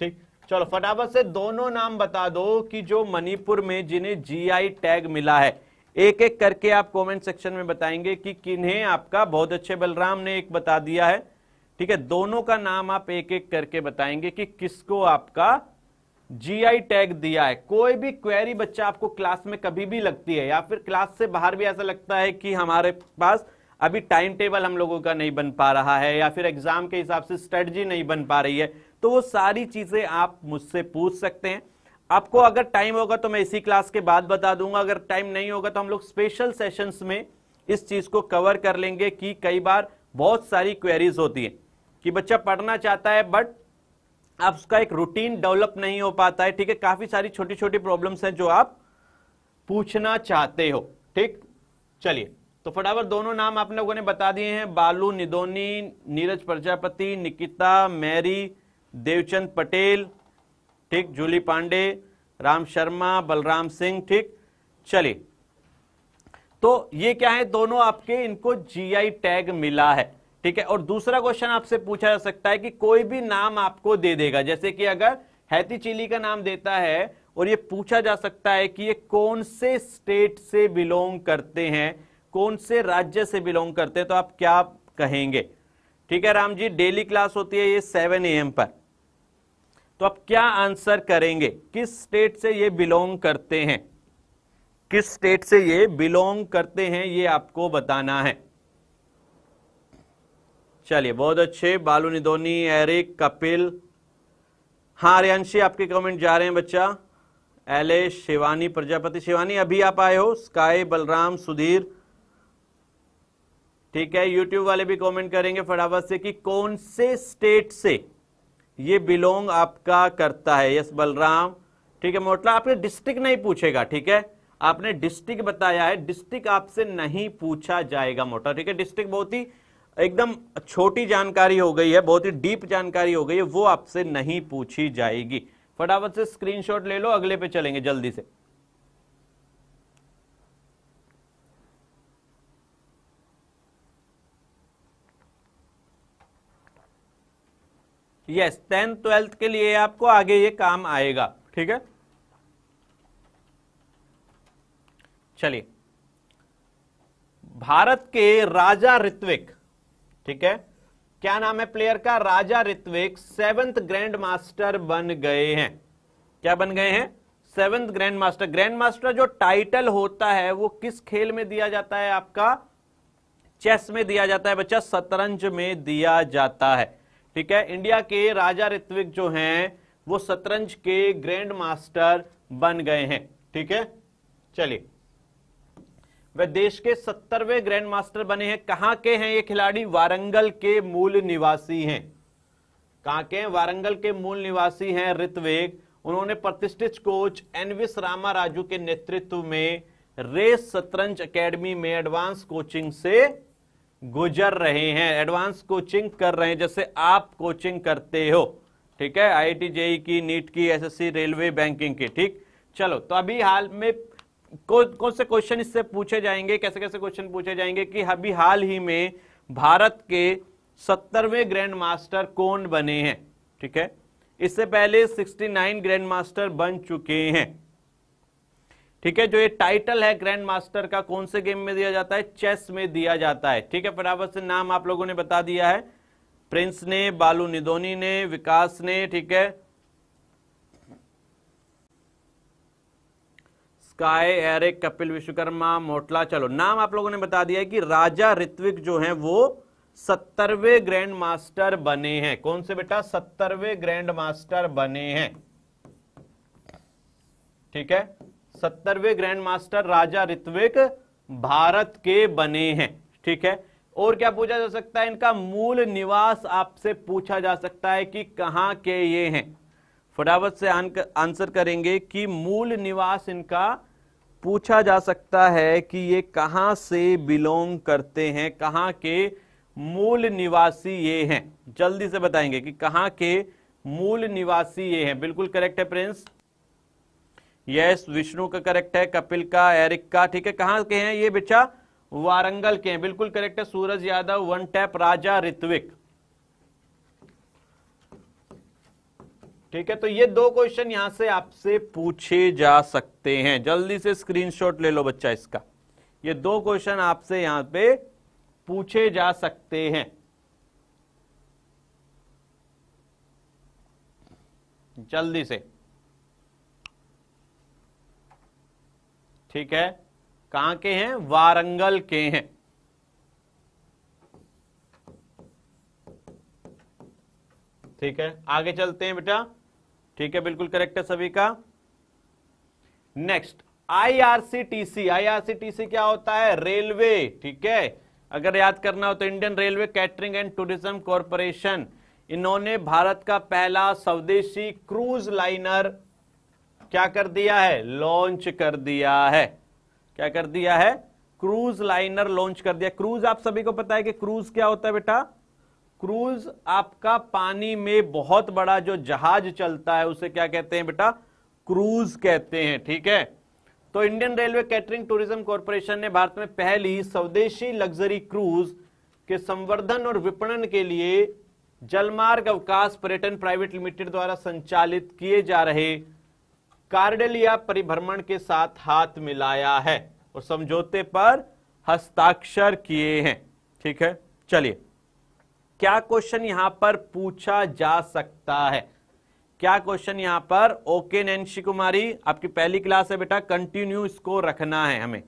Speaker 1: ठीक चलो फटाफट से दोनों नाम बता दो कि जो मणिपुर में जिन्हें जीआई टैग मिला है एक एक करके आप कमेंट सेक्शन में बताएंगे कि किन्हें आपका बहुत अच्छे बलराम ने एक बता दिया है ठीक है दोनों का नाम आप एक एक करके बताएंगे कि किसको आपका जीआई टैग दिया है कोई भी क्वेरी बच्चा आपको क्लास में कभी भी लगती है या फिर क्लास से बाहर भी ऐसा लगता है कि हमारे पास अभी टाइम टेबल हम लोगों का नहीं बन पा रहा है या फिर एग्जाम के हिसाब से स्ट्रेटजी नहीं बन पा रही है तो वो सारी चीज़ें आप मुझसे पूछ सकते हैं आपको अगर टाइम होगा तो मैं इसी क्लास के बाद बता दूंगा अगर टाइम नहीं होगा तो हम लोग स्पेशल सेशंस में इस चीज़ को कवर कर लेंगे कि कई बार बहुत सारी क्वेरीज होती है कि बच्चा पढ़ना चाहता है बट आप उसका एक रूटीन डेवलप नहीं हो पाता है ठीक है काफ़ी सारी छोटी छोटी प्रॉब्लम्स हैं जो आप पूछना चाहते हो ठीक चलिए तो फटाफट दोनों नाम आप लोगों ने बता दिए हैं बालू निदोनी नीरज प्रजापति निकिता मैरी देवचंद पटेल ठीक जूली पांडे राम शर्मा बलराम सिंह ठीक चलिए तो ये क्या है दोनों आपके इनको जीआई टैग मिला है ठीक है और दूसरा क्वेश्चन आपसे पूछा जा सकता है कि कोई भी नाम आपको दे देगा जैसे कि अगर हैती चिली का नाम देता है और ये पूछा जा सकता है कि ये कौन से स्टेट से बिलोंग करते हैं कौन से राज्य से बिलोंग करते हैं तो आप क्या कहेंगे ठीक है राम जी डेली क्लास होती है ये सेवन एम पर तो आप क्या आंसर करेंगे किस स्टेट से ये बिलोंग करते हैं किस स्टेट से ये बिलोंग करते हैं ये आपको बताना है चलिए बहुत अच्छे बालू निधोनी एरिक कपिल हाँ हरियांशी आपके कमेंट जा रहे हैं बच्चा एलेश शिवानी प्रजापति शिवानी अभी आप आए हो स्काई बलराम सुधीर ठीक है यूट्यूब वाले भी कमेंट करेंगे फटाफट से कि कौन से स्टेट से ये बिलोंग आपका करता है यस बलराम ठीक है मोटला आपने डिस्ट्रिक्ट नहीं पूछेगा ठीक है आपने डिस्ट्रिक्ट बताया है डिस्ट्रिक्ट आपसे नहीं पूछा जाएगा मोटला ठीक है डिस्ट्रिक्ट बहुत ही एकदम छोटी जानकारी हो गई है बहुत ही डीप जानकारी हो गई है वो आपसे नहीं पूछी जाएगी फटाफट से स्क्रीनशॉट ले लो अगले पे चलेंगे जल्दी से यस टेंथ ट्वेल्थ के लिए आपको आगे ये काम आएगा ठीक है चलिए भारत के राजा ऋत्विक ठीक है क्या नाम है प्लेयर का Raja Ritvik seventh grand master बन गए हैं क्या बन गए हैं seventh grand master grand master जो टाइटल होता है वो किस खेल में दिया जाता है आपका चेस में दिया जाता है बच्चा शतरंज में दिया जाता है ठीक है इंडिया के राजा ऋत्विक जो हैं वो शतरंज के ग्रैंड मास्टर बन गए हैं ठीक है चलिए वह देश के सत्तरवे ग्रैंड मास्टर बने हैं कहां के हैं ये खिलाड़ी वारंगल के मूल निवासी हैं कहां के वारंगल के मूल निवासी हैं ऋत्विक उन्होंने प्रतिष्ठित कोच एनविस रामा राजू के नेतृत्व में रेस शतरंज एकेडमी में एडवांस कोचिंग से गुजर रहे हैं एडवांस कोचिंग कर रहे हैं जैसे आप कोचिंग करते हो ठीक है आई टी जेई की नीट की एसएससी रेलवे बैंकिंग की ठीक चलो तो अभी हाल में कौन कौन से क्वेश्चन इससे पूछे जाएंगे कैसे कैसे क्वेश्चन पूछे जाएंगे कि अभी हाल ही में भारत के सत्तरवें ग्रैंड मास्टर कौन बने हैं ठीक है इससे पहले नाइन ग्रैंड मास्टर बन चुके हैं ठीक है जो ये टाइटल है ग्रैंड मास्टर का कौन से गेम में दिया जाता है चेस में दिया जाता है ठीक है फटाफट से नाम आप लोगों ने बता दिया है प्रिंस ने बालू निधोनी ने विकास ने ठीक है स्काई एरे कपिल विश्वकर्मा मोटला चलो नाम आप लोगों ने बता दिया है कि राजा ऋत्विक जो है वो सत्तरवे ग्रैंड मास्टर बने हैं कौन से बेटा सत्तरवे ग्रैंड मास्टर बने हैं ठीक है सत्तरवे ग्रैंड मास्टर राजा ऋत्विक भारत के बने हैं ठीक है और क्या पूछा जा सकता है इनका मूल निवास आपसे पूछा जा सकता है कि कहा के ये हैं फटाफट से आंसर करेंगे कि मूल निवास इनका पूछा जा सकता है कि ये कहां से बिलोंग करते हैं कहा के मूल निवासी ये हैं जल्दी से बताएंगे कि कहा के मूल निवासी ये हैं बिल्कुल करेक्ट है प्रिंस यस विष्णु का करेक्ट है कपिल का एरिक का ठीक है कहां के हैं ये बिच्छा वारंगल के हैं बिल्कुल करेक्ट है सूरज यादव वन टैप राजा ऋत्विक ठीक है तो ये दो क्वेश्चन यहां से आपसे पूछे जा सकते हैं जल्दी से स्क्रीनशॉट ले लो बच्चा इसका ये दो क्वेश्चन आपसे यहां पे पूछे जा सकते हैं जल्दी से ठीक है कहां के हैं वारंगल के हैं ठीक है आगे चलते हैं बेटा ठीक है बिल्कुल करेक्ट है सभी का नेक्स्ट आईआरसीटीसी आईआरसीटीसी क्या होता है रेलवे ठीक है अगर याद करना हो तो Indian railway catering and tourism corporation इन्होंने भारत का पहला स्वदेशी क्रूज लाइनर क्या कर दिया है लॉन्च कर दिया है क्या कर दिया है क्रूज लाइनर लॉन्च कर दिया क्रूज आप सभी को पता है कि क्रूज क्या होता है बेटा क्रूज आपका पानी में बहुत बड़ा जो जहाज चलता है उसे क्या कहते हैं बेटा क्रूज कहते हैं ठीक है तो Indian railway catering tourism corporation ने भारत में पहली स्वदेशी लग्जरी क्रूज के संवर्धन और विपणन के लिए जलमार्ग अवकाश पर्यटन प्राइवेट लिमिटेड द्वारा संचालित किए जा रहे कार्डेलिया परिभ्रमण के साथ हाथ मिलाया है और समझौते पर हस्ताक्षर किए हैं ठीक है चलिए क्या क्वेश्चन यहां पर पूछा जा सकता है क्या क्वेश्चन यहां पर ओके नैनशी कुमारी आपकी पहली क्लास है बेटा कंटिन्यू इसको रखना है हमें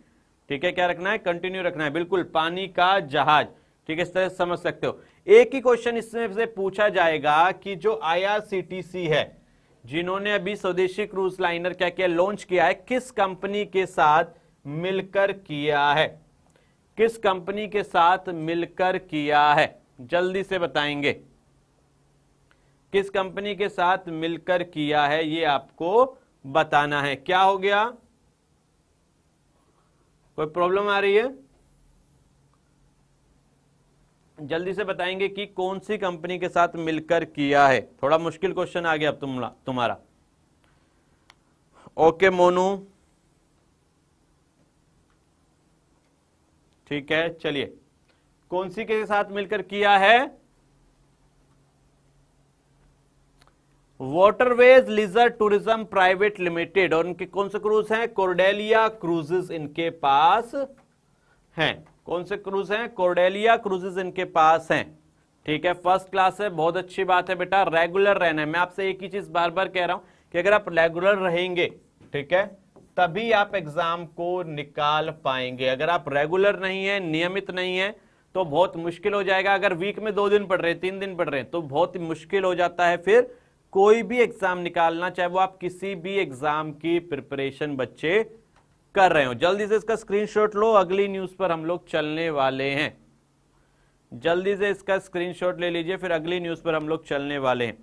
Speaker 1: ठीक है क्या रखना है कंटिन्यू रखना है बिल्कुल पानी का जहाज ठीक है इस तरह समझ सकते हो एक ही क्वेश्चन इसमें से पूछा जाएगा कि जो आई है जिन्होंने अभी स्वदेशी क्रूज लाइनर क्या किया लॉन्च किया है किस कंपनी के साथ मिलकर किया है किस कंपनी के साथ मिलकर किया है जल्दी से बताएंगे किस कंपनी के साथ मिलकर किया है ये आपको बताना है क्या हो गया कोई प्रॉब्लम आ रही है जल्दी से बताएंगे कि कौन सी कंपनी के साथ मिलकर किया है थोड़ा मुश्किल क्वेश्चन आ गया अब तुम तुम्हारा ओके मोनू ठीक है चलिए कौन सी के साथ मिलकर किया है waterways leisure tourism private limited और उनके कौन से क्रूज हैं कोर्डेलिया क्रूजेस इनके पास हैं कौन से क्रूज हैं कोर्डेलिया क्रूजेज इनके पास हैं ठीक है फर्स्ट क्लास है बहुत अच्छी बात है बेटा रेगुलर रहना है मैं आपसे एक ही चीज बार बार कह रहा हूं कि अगर आप रेगुलर रहेंगे ठीक है तभी आप एग्जाम को निकाल पाएंगे अगर आप रेगुलर नहीं है नियमित नहीं है तो बहुत मुश्किल हो जाएगा अगर वीक में दो दिन पढ़ रहे हैं तीन दिन पढ़ रहे हैं तो बहुत मुश्किल हो जाता है फिर कोई भी एग्जाम निकालना चाहे वो आप किसी भी एग्जाम की प्रिपरेशन बच्चे कर रहे हो जल्दी से इसका स्क्रीनशॉट लो अगली न्यूज पर हम लोग चलने वाले हैं जल्दी से इसका स्क्रीनशॉट ले लीजिए फिर अगली न्यूज पर हम लोग चलने वाले हैं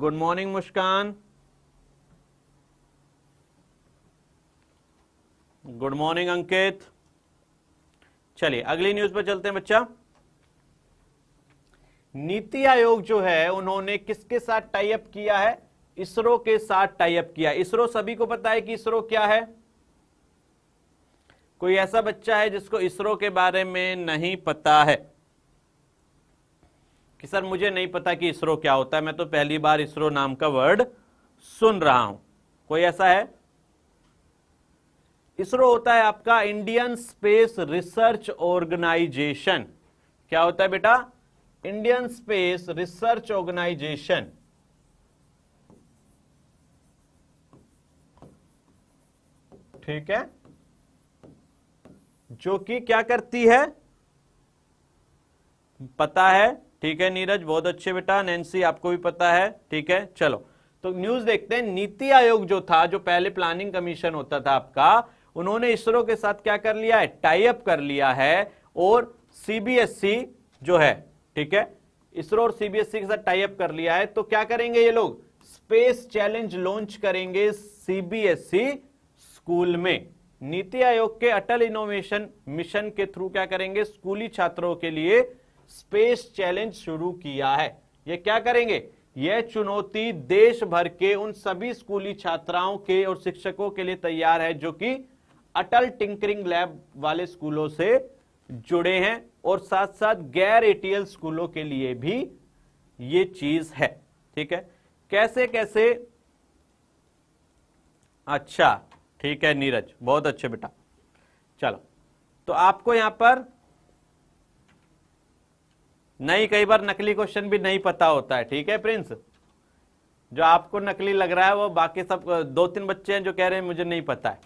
Speaker 1: good morning Muskan good morning Ankit चलिए अगली न्यूज पर चलते हैं बच्चा नीति आयोग जो है उन्होंने किसके साथ टाइप किया है इसरो के साथ टाइप किया इसरो सभी को पता है कि इसरो क्या है कोई ऐसा बच्चा है जिसको इसरो के बारे में नहीं पता है कि सर मुझे नहीं पता कि इसरो क्या होता है मैं तो पहली बार इसरो नाम का वर्ड सुन रहा हूं कोई ऐसा है इसरो होता है आपका इंडियन स्पेस रिसर्च ऑर्गेनाइजेशन क्या होता है बेटा इंडियन स्पेस रिसर्च ऑर्गेनाइजेशन ठीक है जो कि क्या करती है पता है ठीक है नीरज बहुत अच्छे बेटा नैन्सी आपको भी पता है ठीक है चलो तो न्यूज देखते हैं नीति आयोग जो था जो पहले प्लानिंग कमीशन होता था आपका उन्होंने इसरो के साथ क्या कर लिया है टाई अप कर लिया है और सीबीएसई e जो है ठीक है इसरो और सीबीएसई e के साथ टाइप कर लिया है तो क्या करेंगे ये लोग स्पेस चैलेंज लॉन्च करेंगे सीबीएसई स्कूल e में नीति आयोग के अटल इनोवेशन मिशन के थ्रू क्या करेंगे स्कूली छात्रों के लिए स्पेस चैलेंज शुरू किया है ये क्या करेंगे यह चुनौती देश भर के उन सभी स्कूली छात्राओं के और शिक्षकों के लिए तैयार है जो कि अटल टिंकरिंग लैब वाले स्कूलों से जुड़े हैं और साथ साथ गैर एटीएल स्कूलों के लिए भी ये चीज है ठीक है कैसे कैसे अच्छा ठीक है नीरज बहुत अच्छे बेटा चलो तो आपको यहां पर नहीं कई बार नकली क्वेश्चन भी नहीं पता होता है ठीक है प्रिंस जो आपको नकली लग रहा है वो बाकी सब दो तीन बच्चे हैं जो कह रहे हैं मुझे नहीं पता है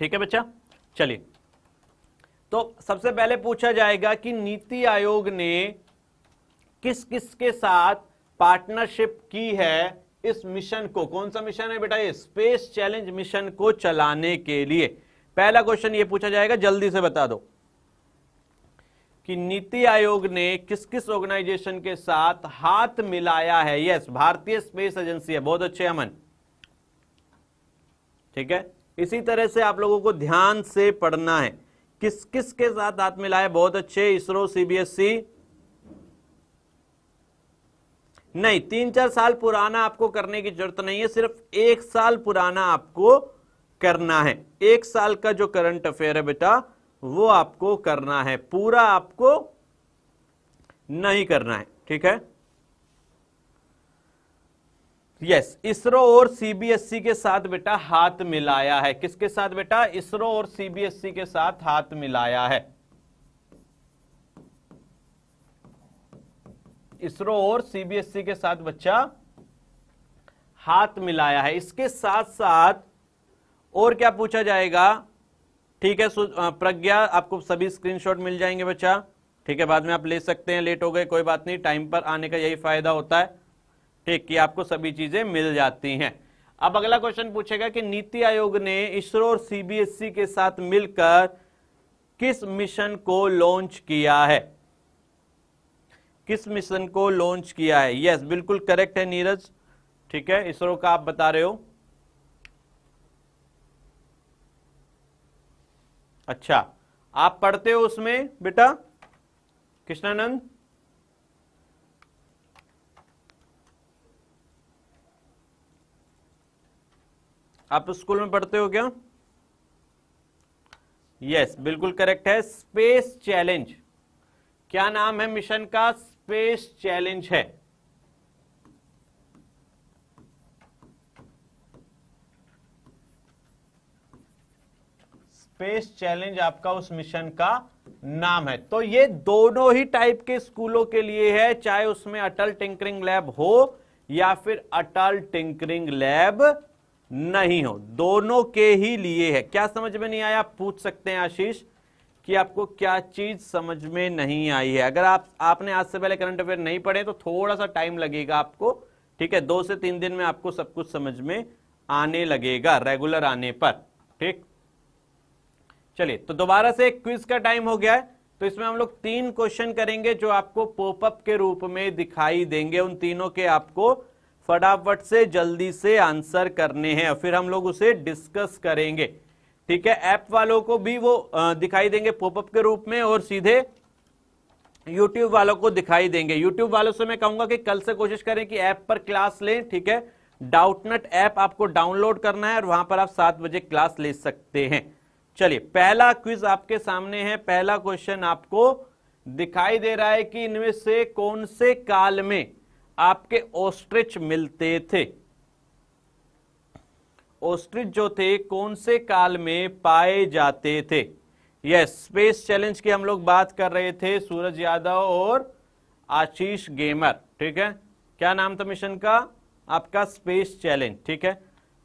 Speaker 1: ठीक है बच्चा चलिए तो सबसे पहले पूछा जाएगा कि नीति आयोग ने किस किस के साथ पार्टनरशिप की है इस मिशन को कौन सा मिशन है बेटा ये स्पेस चैलेंज मिशन को चलाने के लिए पहला क्वेश्चन ये पूछा जाएगा जल्दी से बता दो कि नीति आयोग ने किस किस ऑर्गेनाइजेशन के साथ हाथ मिलाया है यस भारतीय स्पेस एजेंसी है बहुत अच्छे अमन ठीक है इसी तरह से आप लोगों को ध्यान से पढ़ना है किस किस के साथ हाथ मिलाए बहुत अच्छे इसरो सीबीएसई e। नहीं तीन चार साल पुराना आपको करने की जरूरत नहीं है सिर्फ एक साल पुराना आपको करना है एक साल का जो करंट अफेयर है बेटा वो आपको करना है पूरा आपको नहीं करना है ठीक है यस इसरो और सीबीएसई e के साथ बेटा हाथ मिलाया है किसके साथ बेटा इसरो और सीबीएसई e के साथ हाथ मिलाया है इसरो और सीबीएसई e के साथ बच्चा हाथ मिलाया है इसके साथ साथ और क्या पूछा जाएगा ठीक है प्रज्ञा आपको सभी स्क्रीनशॉट मिल जाएंगे बच्चा ठीक है बाद में आप ले सकते हैं लेट हो गए कोई बात नहीं टाइम पर आने का यही फायदा होता है ठीक कि आपको सभी चीजें मिल जाती हैं अब अगला क्वेश्चन पूछेगा कि नीति आयोग ने इसरो और सीबीएसई के साथ मिलकर किस मिशन को लॉन्च किया है किस मिशन को लॉन्च किया है यस बिल्कुल करेक्ट है नीरज ठीक है इसरो का आप बता रहे हो अच्छा आप पढ़ते हो उसमें बेटा कृष्णानंद आप स्कूल में पढ़ते हो क्या यस yes, बिल्कुल करेक्ट है स्पेस चैलेंज क्या नाम है मिशन का स्पेस चैलेंज है स्पेस चैलेंज आपका उस मिशन का नाम है तो ये दोनों ही टाइप के स्कूलों के लिए है चाहे उसमें अटल टिंकरिंग लैब हो या फिर अटल टिंकरिंग लैब नहीं हो दोनों के ही लिए है क्या समझ में नहीं आया पूछ सकते हैं आशीष कि आपको क्या चीज समझ में नहीं आई है अगर आप आपने आज से पहले करंट अफेयर नहीं पढ़े तो थोड़ा सा टाइम लगेगा आपको ठीक है दो से तीन दिन में आपको सब कुछ समझ में आने लगेगा रेगुलर आने पर ठीक चलिए तो दोबारा से क्विज का टाइम हो गया है तो इसमें हम लोग तीन क्वेश्चन करेंगे जो आपको पोपअप के रूप में दिखाई देंगे उन तीनों के आपको फटाफट से जल्दी से आंसर करने हैं फिर हम लोग उसे डिस्कस करेंगे ठीक है ऐप वालों को भी वो दिखाई देंगे पॉपअप के रूप में और सीधे यूट्यूब वालों को दिखाई देंगे यूट्यूब वालों से मैं कहूंगा कि कल से कोशिश करें कि ऐप पर क्लास लें ठीक है डाउटनट ऐप आपको डाउनलोड करना है और वहां पर आप सात बजे क्लास ले सकते हैं चलिए पहला क्विज आपके सामने है पहला क्वेश्चन आपको दिखाई दे रहा है कि इनमें से कौन से काल में आपके ओस्ट्रिच मिलते थे ओस्ट्रिच जो थे कौन से काल में पाए जाते थे यस स्पेस चैलेंज की हम लोग बात कर रहे थे सूरज यादव और आशीष गेमर ठीक है क्या नाम था मिशन का आपका स्पेस चैलेंज ठीक है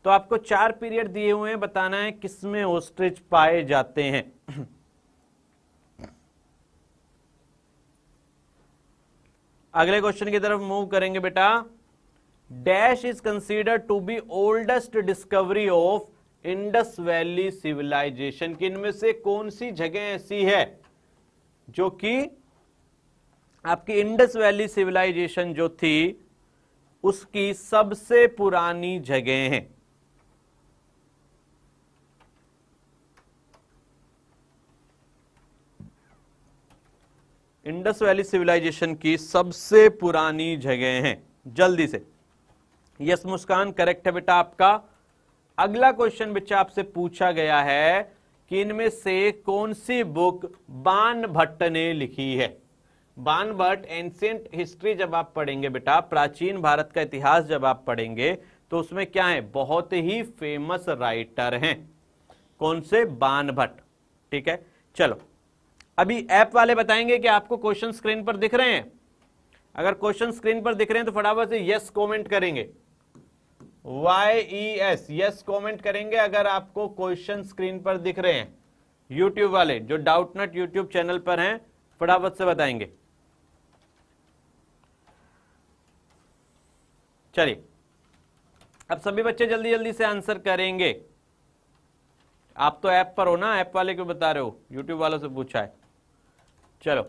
Speaker 1: तो आपको चार पीरियड दिए हुए हैं बताना है किसमें ओस्ट्रिच पाए जाते हैं (clears throat) अगले क्वेश्चन की तरफ मूव करेंगे बेटा dash is consider to be oldest discovery of Indus valley civilisation की इनमें से कौन सी जगह ऐसी है जो कि आपकी इंडस वैली सिविलाइजेशन जो थी उसकी सबसे पुरानी जगह है इंडस वैली सिविलाइजेशन की सबसे पुरानी जगह है जल्दी से यस मुस्कान करेक्ट है बेटा आपका अगला क्वेश्चन बच्चा आपसे पूछा गया है कि इनमें से कौन सी बुक बान भट्ट ने लिखी है बान भट्ट एंसियंट हिस्ट्री जब आप पढ़ेंगे बेटा प्राचीन भारत का इतिहास जब आप पढ़ेंगे तो उसमें क्या है बहुत ही फेमस राइटर हैं कौन से बान भट्ट ठीक है चलो अभी ऐप वाले बताएंगे कि आपको क्वेश्चन स्क्रीन पर दिख रहे हैं अगर क्वेश्चन स्क्रीन पर दिख रहे हैं तो फटाफट से यस कमेंट करेंगे Y E S yes comment करेंगे अगर आपको क्वेश्चन स्क्रीन पर दिख रहे हैं यूट्यूब वाले जो डाउटनट यूट्यूब चैनल पर हैं फटाफट से बताएंगे चलिए अब सभी बच्चे जल्दी जल्दी से आंसर करेंगे आप तो ऐप पर हो ना ऐप वाले क्यों बता रहे हो यूट्यूब वालों से पूछा है चलो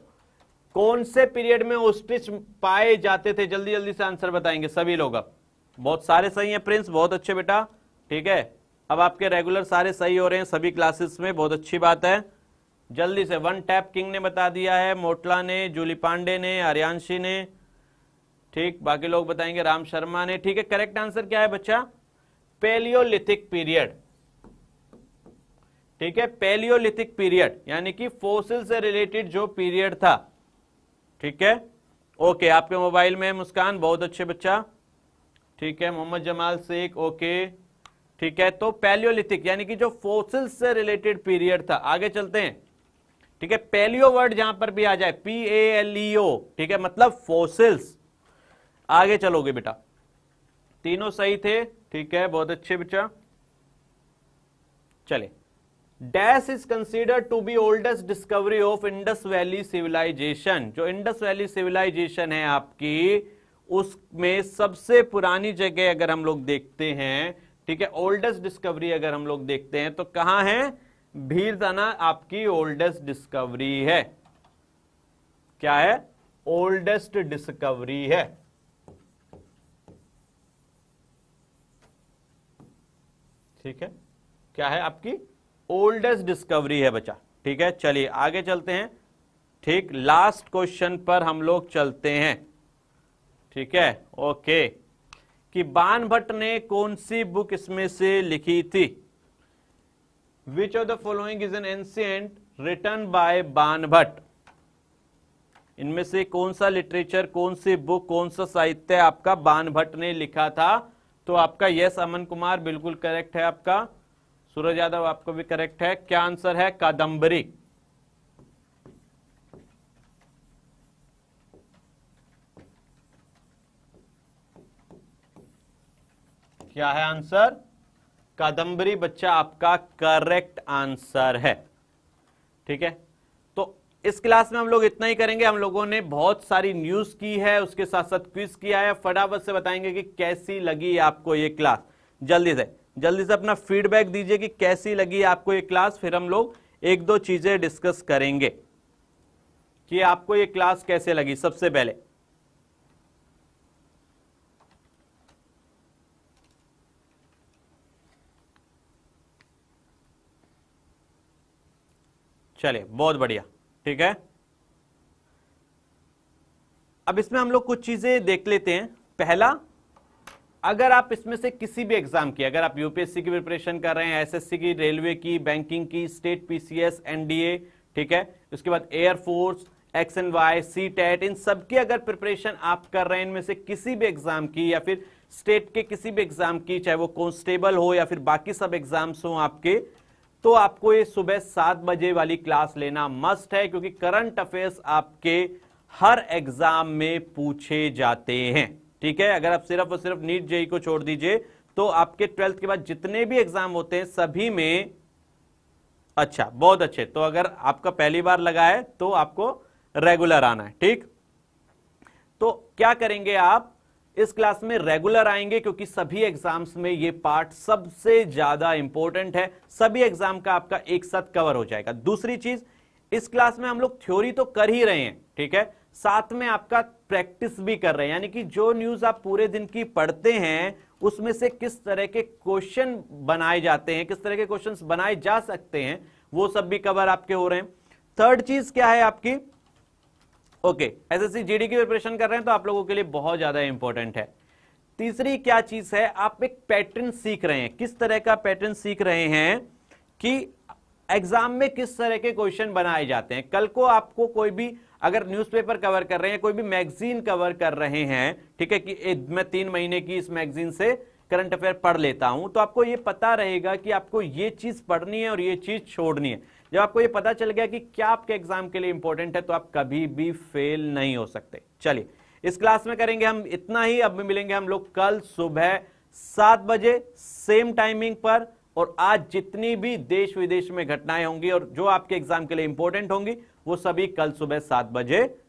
Speaker 1: कौन से पीरियड में ओस्ट्रिच पाए जाते थे जल्दी जल्दी से आंसर बताएंगे सभी लोग अब बहुत सारे सही हैं प्रिंस बहुत अच्छे बेटा ठीक है अब आपके रेगुलर सारे सही हो रहे हैं सभी क्लासेस में बहुत अच्छी बात है जल्दी से वन टैप किंग ने बता दिया है मोटला ने जूली पांडे ने आर्यांशी ने ठीक बाकी लोग बताएंगे राम शर्मा ने ठीक है करेक्ट आंसर क्या है बच्चा पेलियोलिथिक पीरियड ठीक है पेलियोलिथिक पीरियड यानी कि फोसिल से रिलेटेड जो पीरियड था ठीक है ओके आपके मोबाइल में मुस्कान बहुत अच्छे बच्चा ठीक है मोहम्मद जमाल शेख ओके ठीक है तो पेलियोलिथिक यानी कि जो फोसिल से रिलेटेड पीरियड था आगे चलते हैं ठीक है पेलियो वर्ड जहां पर भी आ जाए पी ए एल ई ओ ठीक है मतलब फोसिल्स आगे चलोगे बेटा तीनों सही थे ठीक है बहुत अच्छे बच्चा चले dash is consider to be oldest discovery of Indus valley civilisation जो इंडस वैली सिविलाइजेशन है आपकी उसमें सबसे पुरानी जगह अगर हम लोग देखते हैं ठीक है ओल्डेस्ट डिस्कवरी अगर हम लोग देखते हैं तो कहां है भीरदाना आपकी ओल्डेस्ट डिस्कवरी है क्या है ओल्डेस्ट डिस्कवरी है ठीक है क्या है आपकी ओल्डेस्ट डिस्कवरी है बच्चा ठीक है चलिए आगे चलते हैं ठीक लास्ट क्वेश्चन पर हम लोग चलते हैं ठीक है ओके कि बान भट्ट ने कौन सी बुक इसमें से लिखी थी which of the following is an ancient written by Bana Bhatt इनमें से कौन सा लिटरेचर कौन सी बुक कौन सा साहित्य आपका बान भट्ट ने लिखा था तो आपका यस अमन कुमार बिल्कुल करेक्ट है आपका सूरज यादव आपको भी करेक्ट है क्या आंसर है कादंबरी क्या है आंसर कादंबरी बच्चा आपका करेक्ट आंसर है ठीक है तो इस क्लास में हम लोग इतना ही करेंगे हम लोगों ने बहुत सारी न्यूज की है उसके साथ साथ क्विज किया है फटाफट से बताएंगे कि कैसी लगी आपको ये क्लास जल्दी से जल्दी से अपना फीडबैक दीजिए कि कैसी लगी आपको ये क्लास फिर हम लोग एक दो चीज़ें डिस्कस करेंगे कि आपको ये क्लास कैसे लगी सबसे पहले चले बहुत बढ़िया ठीक है अब इसमें हम लोग कुछ चीज़ें देख लेते हैं पहला अगर आप इसमें से किसी भी एग्जाम की अगर आप यूपीएससी की प्रिपरेशन कर रहे हैं एसएससी की रेलवे की बैंकिंग की स्टेट पीसीएस एनडीए ठीक है उसके बाद air force X and Y C TET इन सबकी अगर प्रिपरेशन आप कर रहे हैं इनमें से किसी भी एग्जाम की या फिर स्टेट के किसी भी एग्जाम की चाहे वो कॉन्स्टेबल हो या फिर बाकी सब एग्जाम्स हो आपके तो आपको ये सुबह सात बजे वाली क्लास लेना मस्ट है क्योंकि करंट अफेयर्स आपके हर एग्जाम में पूछे जाते हैं ठीक है अगर आप सिर्फ और सिर्फ नीट जेई को छोड़ दीजिए तो आपके ट्वेल्थ के बाद जितने भी एग्जाम होते हैं सभी में अच्छा बहुत अच्छे तो अगर आपका पहली बार लगा है तो आपको रेगुलर आना है ठीक तो क्या करेंगे आप इस क्लास में रेगुलर आएंगे क्योंकि सभी एग्जाम्स में ये पार्ट सबसे ज्यादा इंपॉर्टेंट है सभी एग्जाम का आपका एक साथ कवर हो जाएगा दूसरी चीज इस क्लास में हम लोग थ्योरी तो कर ही रहे हैं ठीक है साथ में आपका प्रैक्टिस भी कर रहे हैं यानी कि जो न्यूज आप पूरे दिन की पढ़ते हैं उसमें से किस तरह के क्वेश्चन बनाए जाते हैं किस तरह के क्वेश्चन बनाए जा सकते हैं वो सब भी कवर आपके हो रहे हैं थर्ड चीज क्या है आपकी ओके एस जीडी की प्रिपरेशन कर रहे हैं तो आप लोगों के लिए बहुत ज्यादा इंपॉर्टेंट है तीसरी क्या चीज है आप एक पैटर्न सीख रहे हैं किस तरह का पैटर्न सीख रहे हैं कि एग्जाम में किस तरह के क्वेश्चन बनाए जाते हैं कल को आपको कोई भी अगर न्यूज़पेपर कवर कर रहे हैं कोई भी मैगजीन कवर कर रहे हैं ठीक है कि मैं तीन महीने की इस मैगजीन से करंट अफेयर पढ़ लेता हूं तो आपको ये पता रहेगा कि आपको ये चीज पढ़नी है और ये चीज छोड़नी है जब आपको ये पता चल गया कि क्या आपके एग्जाम के लिए इंपॉर्टेंट है तो आप कभी भी फेल नहीं हो सकते चलिए इस क्लास में करेंगे हम इतना ही अब मिलेंगे हम लोग कल सुबह सात बजे सेम टाइमिंग पर और आज जितनी भी देश विदेश में घटनाएं होंगी और जो आपके एग्जाम के लिए इंपॉर्टेंट होंगी वो सभी कल सुबह सात बजे